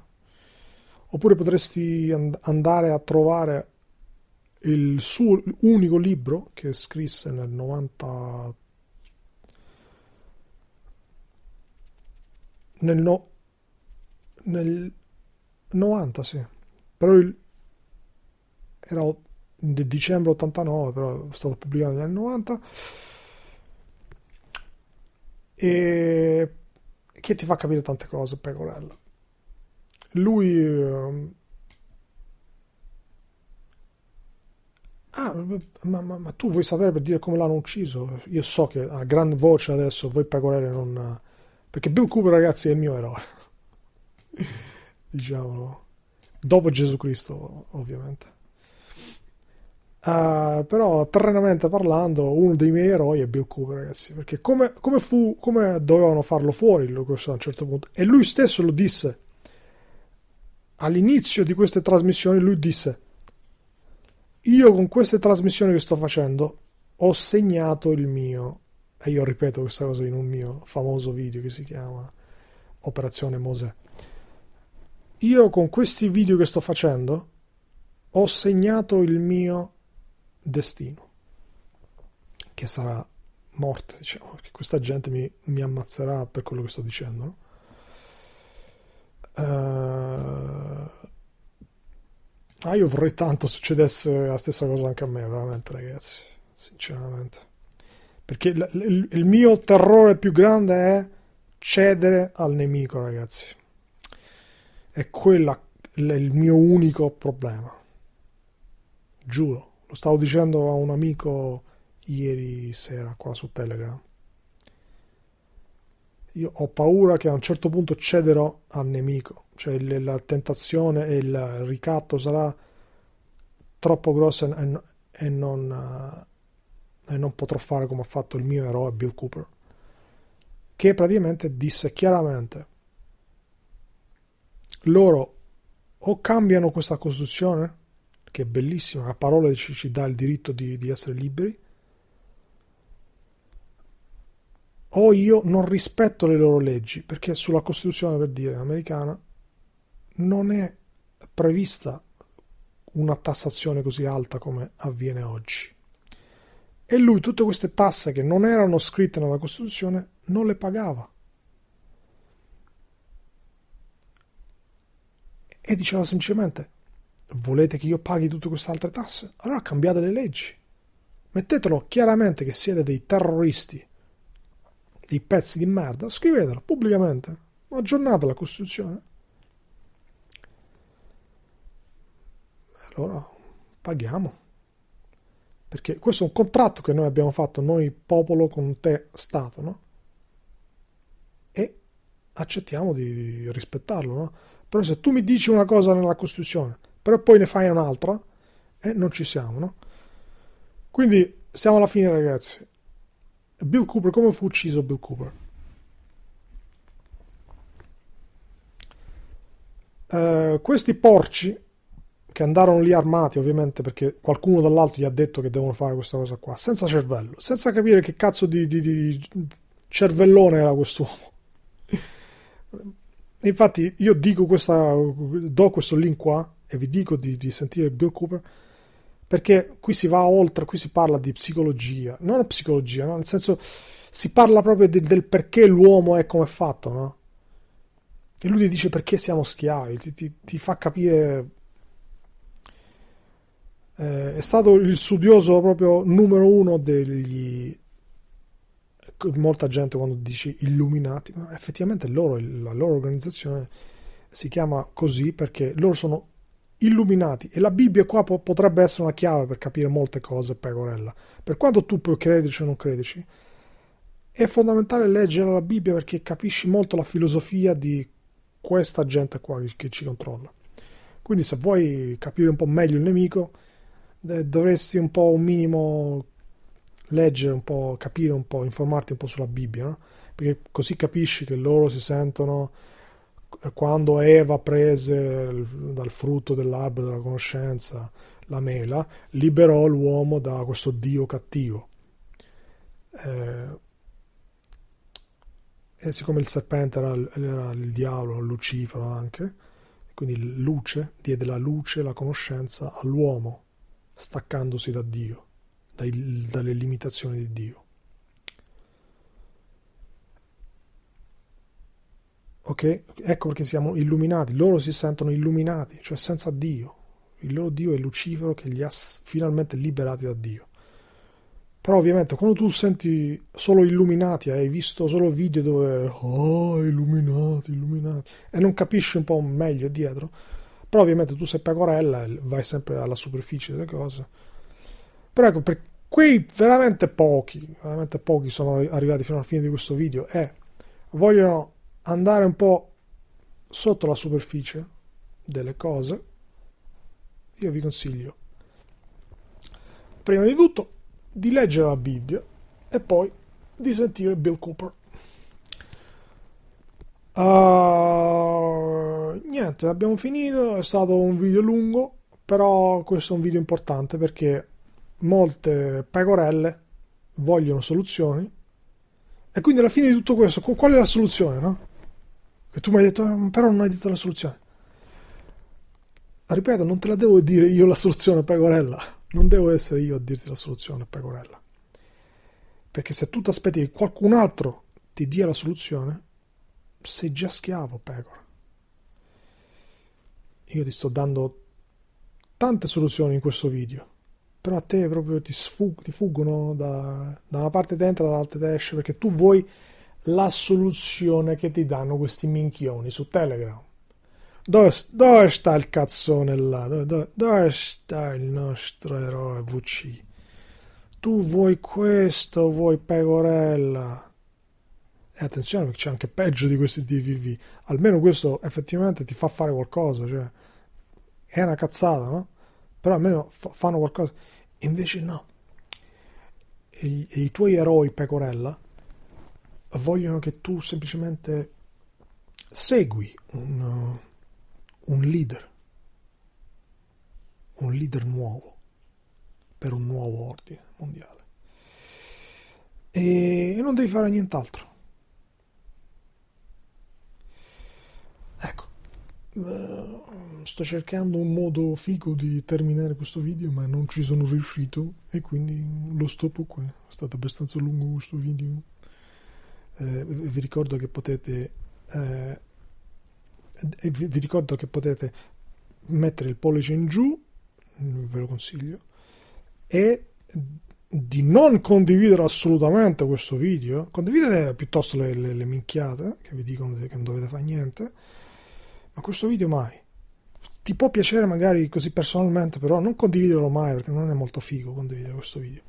Oppure potresti and- andare a trovare il suo unico libro che scrisse nel 90 nel, no... nel 90 sì però il... era nel dicembre 89 però è stato pubblicato nel 90 e che ti fa capire tante cose, Pecorella. Lui... Eh... Ah, ma, ma, ma, tu vuoi sapere per dire come l'hanno ucciso? Io so che a gran voce adesso voi Pecorella non... Perché Bill Cooper, ragazzi, è il mio eroe. Diciamolo. Dopo Gesù Cristo, ovviamente. Uh, però terrenamente parlando uno dei miei eroi è Bill Cooper ragazzi perché come, come fu come dovevano farlo fuori lui, a un certo punto e lui stesso lo disse all'inizio di queste trasmissioni lui disse io con queste trasmissioni che sto facendo ho segnato il mio e io ripeto questa cosa in un mio famoso video che si chiama Operazione Mosè io con questi video che sto facendo ho segnato il mio destino, che sarà morte, diciamo, che questa gente mi, mi, ammazzerà per quello che sto dicendo. No? Uh, eh, ah, io vorrei tanto succedesse la stessa cosa anche a me, veramente, ragazzi, sinceramente. Perché l- l- il mio terrore più grande è cedere al nemico, ragazzi. È quello l- il mio unico problema. Giuro. Lo stavo dicendo a un amico ieri sera qua su Telegram. Io ho paura che a un certo punto cederò al nemico, cioè la tentazione e il ricatto sarà troppo grosso e, non, eh, e non potrò fare come ha fatto il mio eroe Bill Cooper, che praticamente disse chiaramente loro o cambiano questa costruzione che è bellissima, a parole ci, ci dà il diritto di, di essere liberi, o io non rispetto le loro leggi, perché sulla Costituzione, per dire, americana, non è prevista una tassazione così alta come avviene oggi. E lui tutte queste tasse che non erano scritte nella Costituzione non le pagava. E diceva semplicemente Volete che io paghi tutte queste altre tasse? Allora cambiate le leggi. Mettetelo chiaramente che siete dei terroristi, dei pezzi di merda, scrivetelo pubblicamente, aggiornate la Costituzione. Allora paghiamo. Perché questo è un contratto che noi abbiamo fatto, noi popolo con te Stato, no? E accettiamo di rispettarlo, no? Però se tu mi dici una cosa nella Costituzione, però poi ne fai un'altra e non ci siamo, no? Quindi siamo alla fine, ragazzi. Bill Cooper, come fu ucciso Bill Cooper? Uh, questi porci che andarono lì armati ovviamente perché qualcuno dall'alto gli ha detto che devono fare questa cosa qua senza cervello senza capire che cazzo di, di, di cervellone era questo uomo. infatti io dico questa do questo link qua e vi dico di, di sentire Bill Cooper perché qui si va oltre, qui si parla di psicologia, non psicologia, no? nel senso si parla proprio del, del perché l'uomo è come è fatto, no? E lui ti dice perché siamo schiavi, ti, ti, ti fa capire... Eh, è stato il studioso proprio numero uno degli... Molta gente quando dice illuminati, ma effettivamente loro, la loro organizzazione si chiama così perché loro sono illuminati. E la Bibbia qua po- potrebbe essere una chiave per capire molte cose, pecorella. Per quanto tu puoi crederci o non crederci, è fondamentale leggere la Bibbia perché capisci molto la filosofia di questa gente qua che ci controlla. Quindi se vuoi capire un po' meglio il nemico, dovresti un po' un minimo leggere un po', capire un po', informarti un po' sulla Bibbia, no? perché così capisci che loro si sentono quando Eva prese dal frutto dell'albero della conoscenza la mela, liberò l'uomo da questo dio cattivo. Eh, e siccome il serpente era, era il diavolo, Lucifero anche, quindi luce, diede la luce, la conoscenza all'uomo, staccandosi da Dio, dai, dalle limitazioni di Dio. Ok? Ecco perché siamo illuminati, loro si sentono illuminati, cioè senza Dio. Il loro Dio è Lucifero che li ha finalmente liberati da Dio. Però ovviamente quando tu senti solo illuminati, hai visto solo video dove oh, illuminati, illuminati, e non capisci un po' meglio dietro, però ovviamente tu sei pecorella e vai sempre alla superficie delle cose. Però ecco, per quei veramente pochi, veramente pochi sono arrivati fino alla fine di questo video e vogliono andare un po' sotto la superficie delle cose, io vi consiglio prima di tutto di leggere la Bibbia e poi di sentire Bill Cooper. Uh, niente, abbiamo finito, è stato un video lungo, però questo è un video importante perché molte pecorelle vogliono soluzioni e quindi alla fine di tutto questo, qual è la soluzione, no? Che tu mi hai detto, eh, però non hai detto la soluzione. Ripeto, non te la devo dire io la soluzione, pecorella. Non devo essere io a dirti la soluzione, pecorella. Perché se tu ti aspetti che qualcun altro ti dia la soluzione, sei già schiavo, pecora. Io ti sto dando tante soluzioni in questo video, però a te proprio ti, sfug- ti fuggono da, da una parte ti entra, dall'altra ti esce, perché tu vuoi la soluzione che ti danno questi minchioni su Telegram. Dove, dove sta il cazzone là? Dove, dove, dove sta il nostro eroe VC? Tu vuoi questo, vuoi pecorella? E attenzione perché c'è anche peggio di questi DVV. Almeno questo effettivamente ti fa fare qualcosa, cioè è una cazzata, no? Però almeno fa, fanno qualcosa. Invece no. I, I tuoi eroi pecorella vogliono che tu semplicemente segui un, uh, un leader, un leader nuovo per un nuovo ordine mondiale. E non devi fare nient'altro. Ecco, uh, sto cercando un modo figo di terminare questo video, ma non ci sono riuscito e quindi lo stoppo qui. È stato abbastanza lungo questo video eh, vi ricordo che potete eh, vi, vi ricordo che potete mettere il pollice in giù mm, ve lo consiglio e di non condividere assolutamente questo video condividete piuttosto le, le, le minchiate eh, che vi dicono che non dovete fare niente ma questo video mai ti può piacere magari così personalmente però non condividerlo mai perché non è molto figo condividere questo video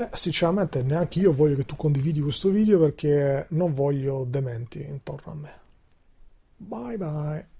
eh, sinceramente neanche io voglio che tu condividi questo video perché non voglio dementi intorno a me. Bye bye.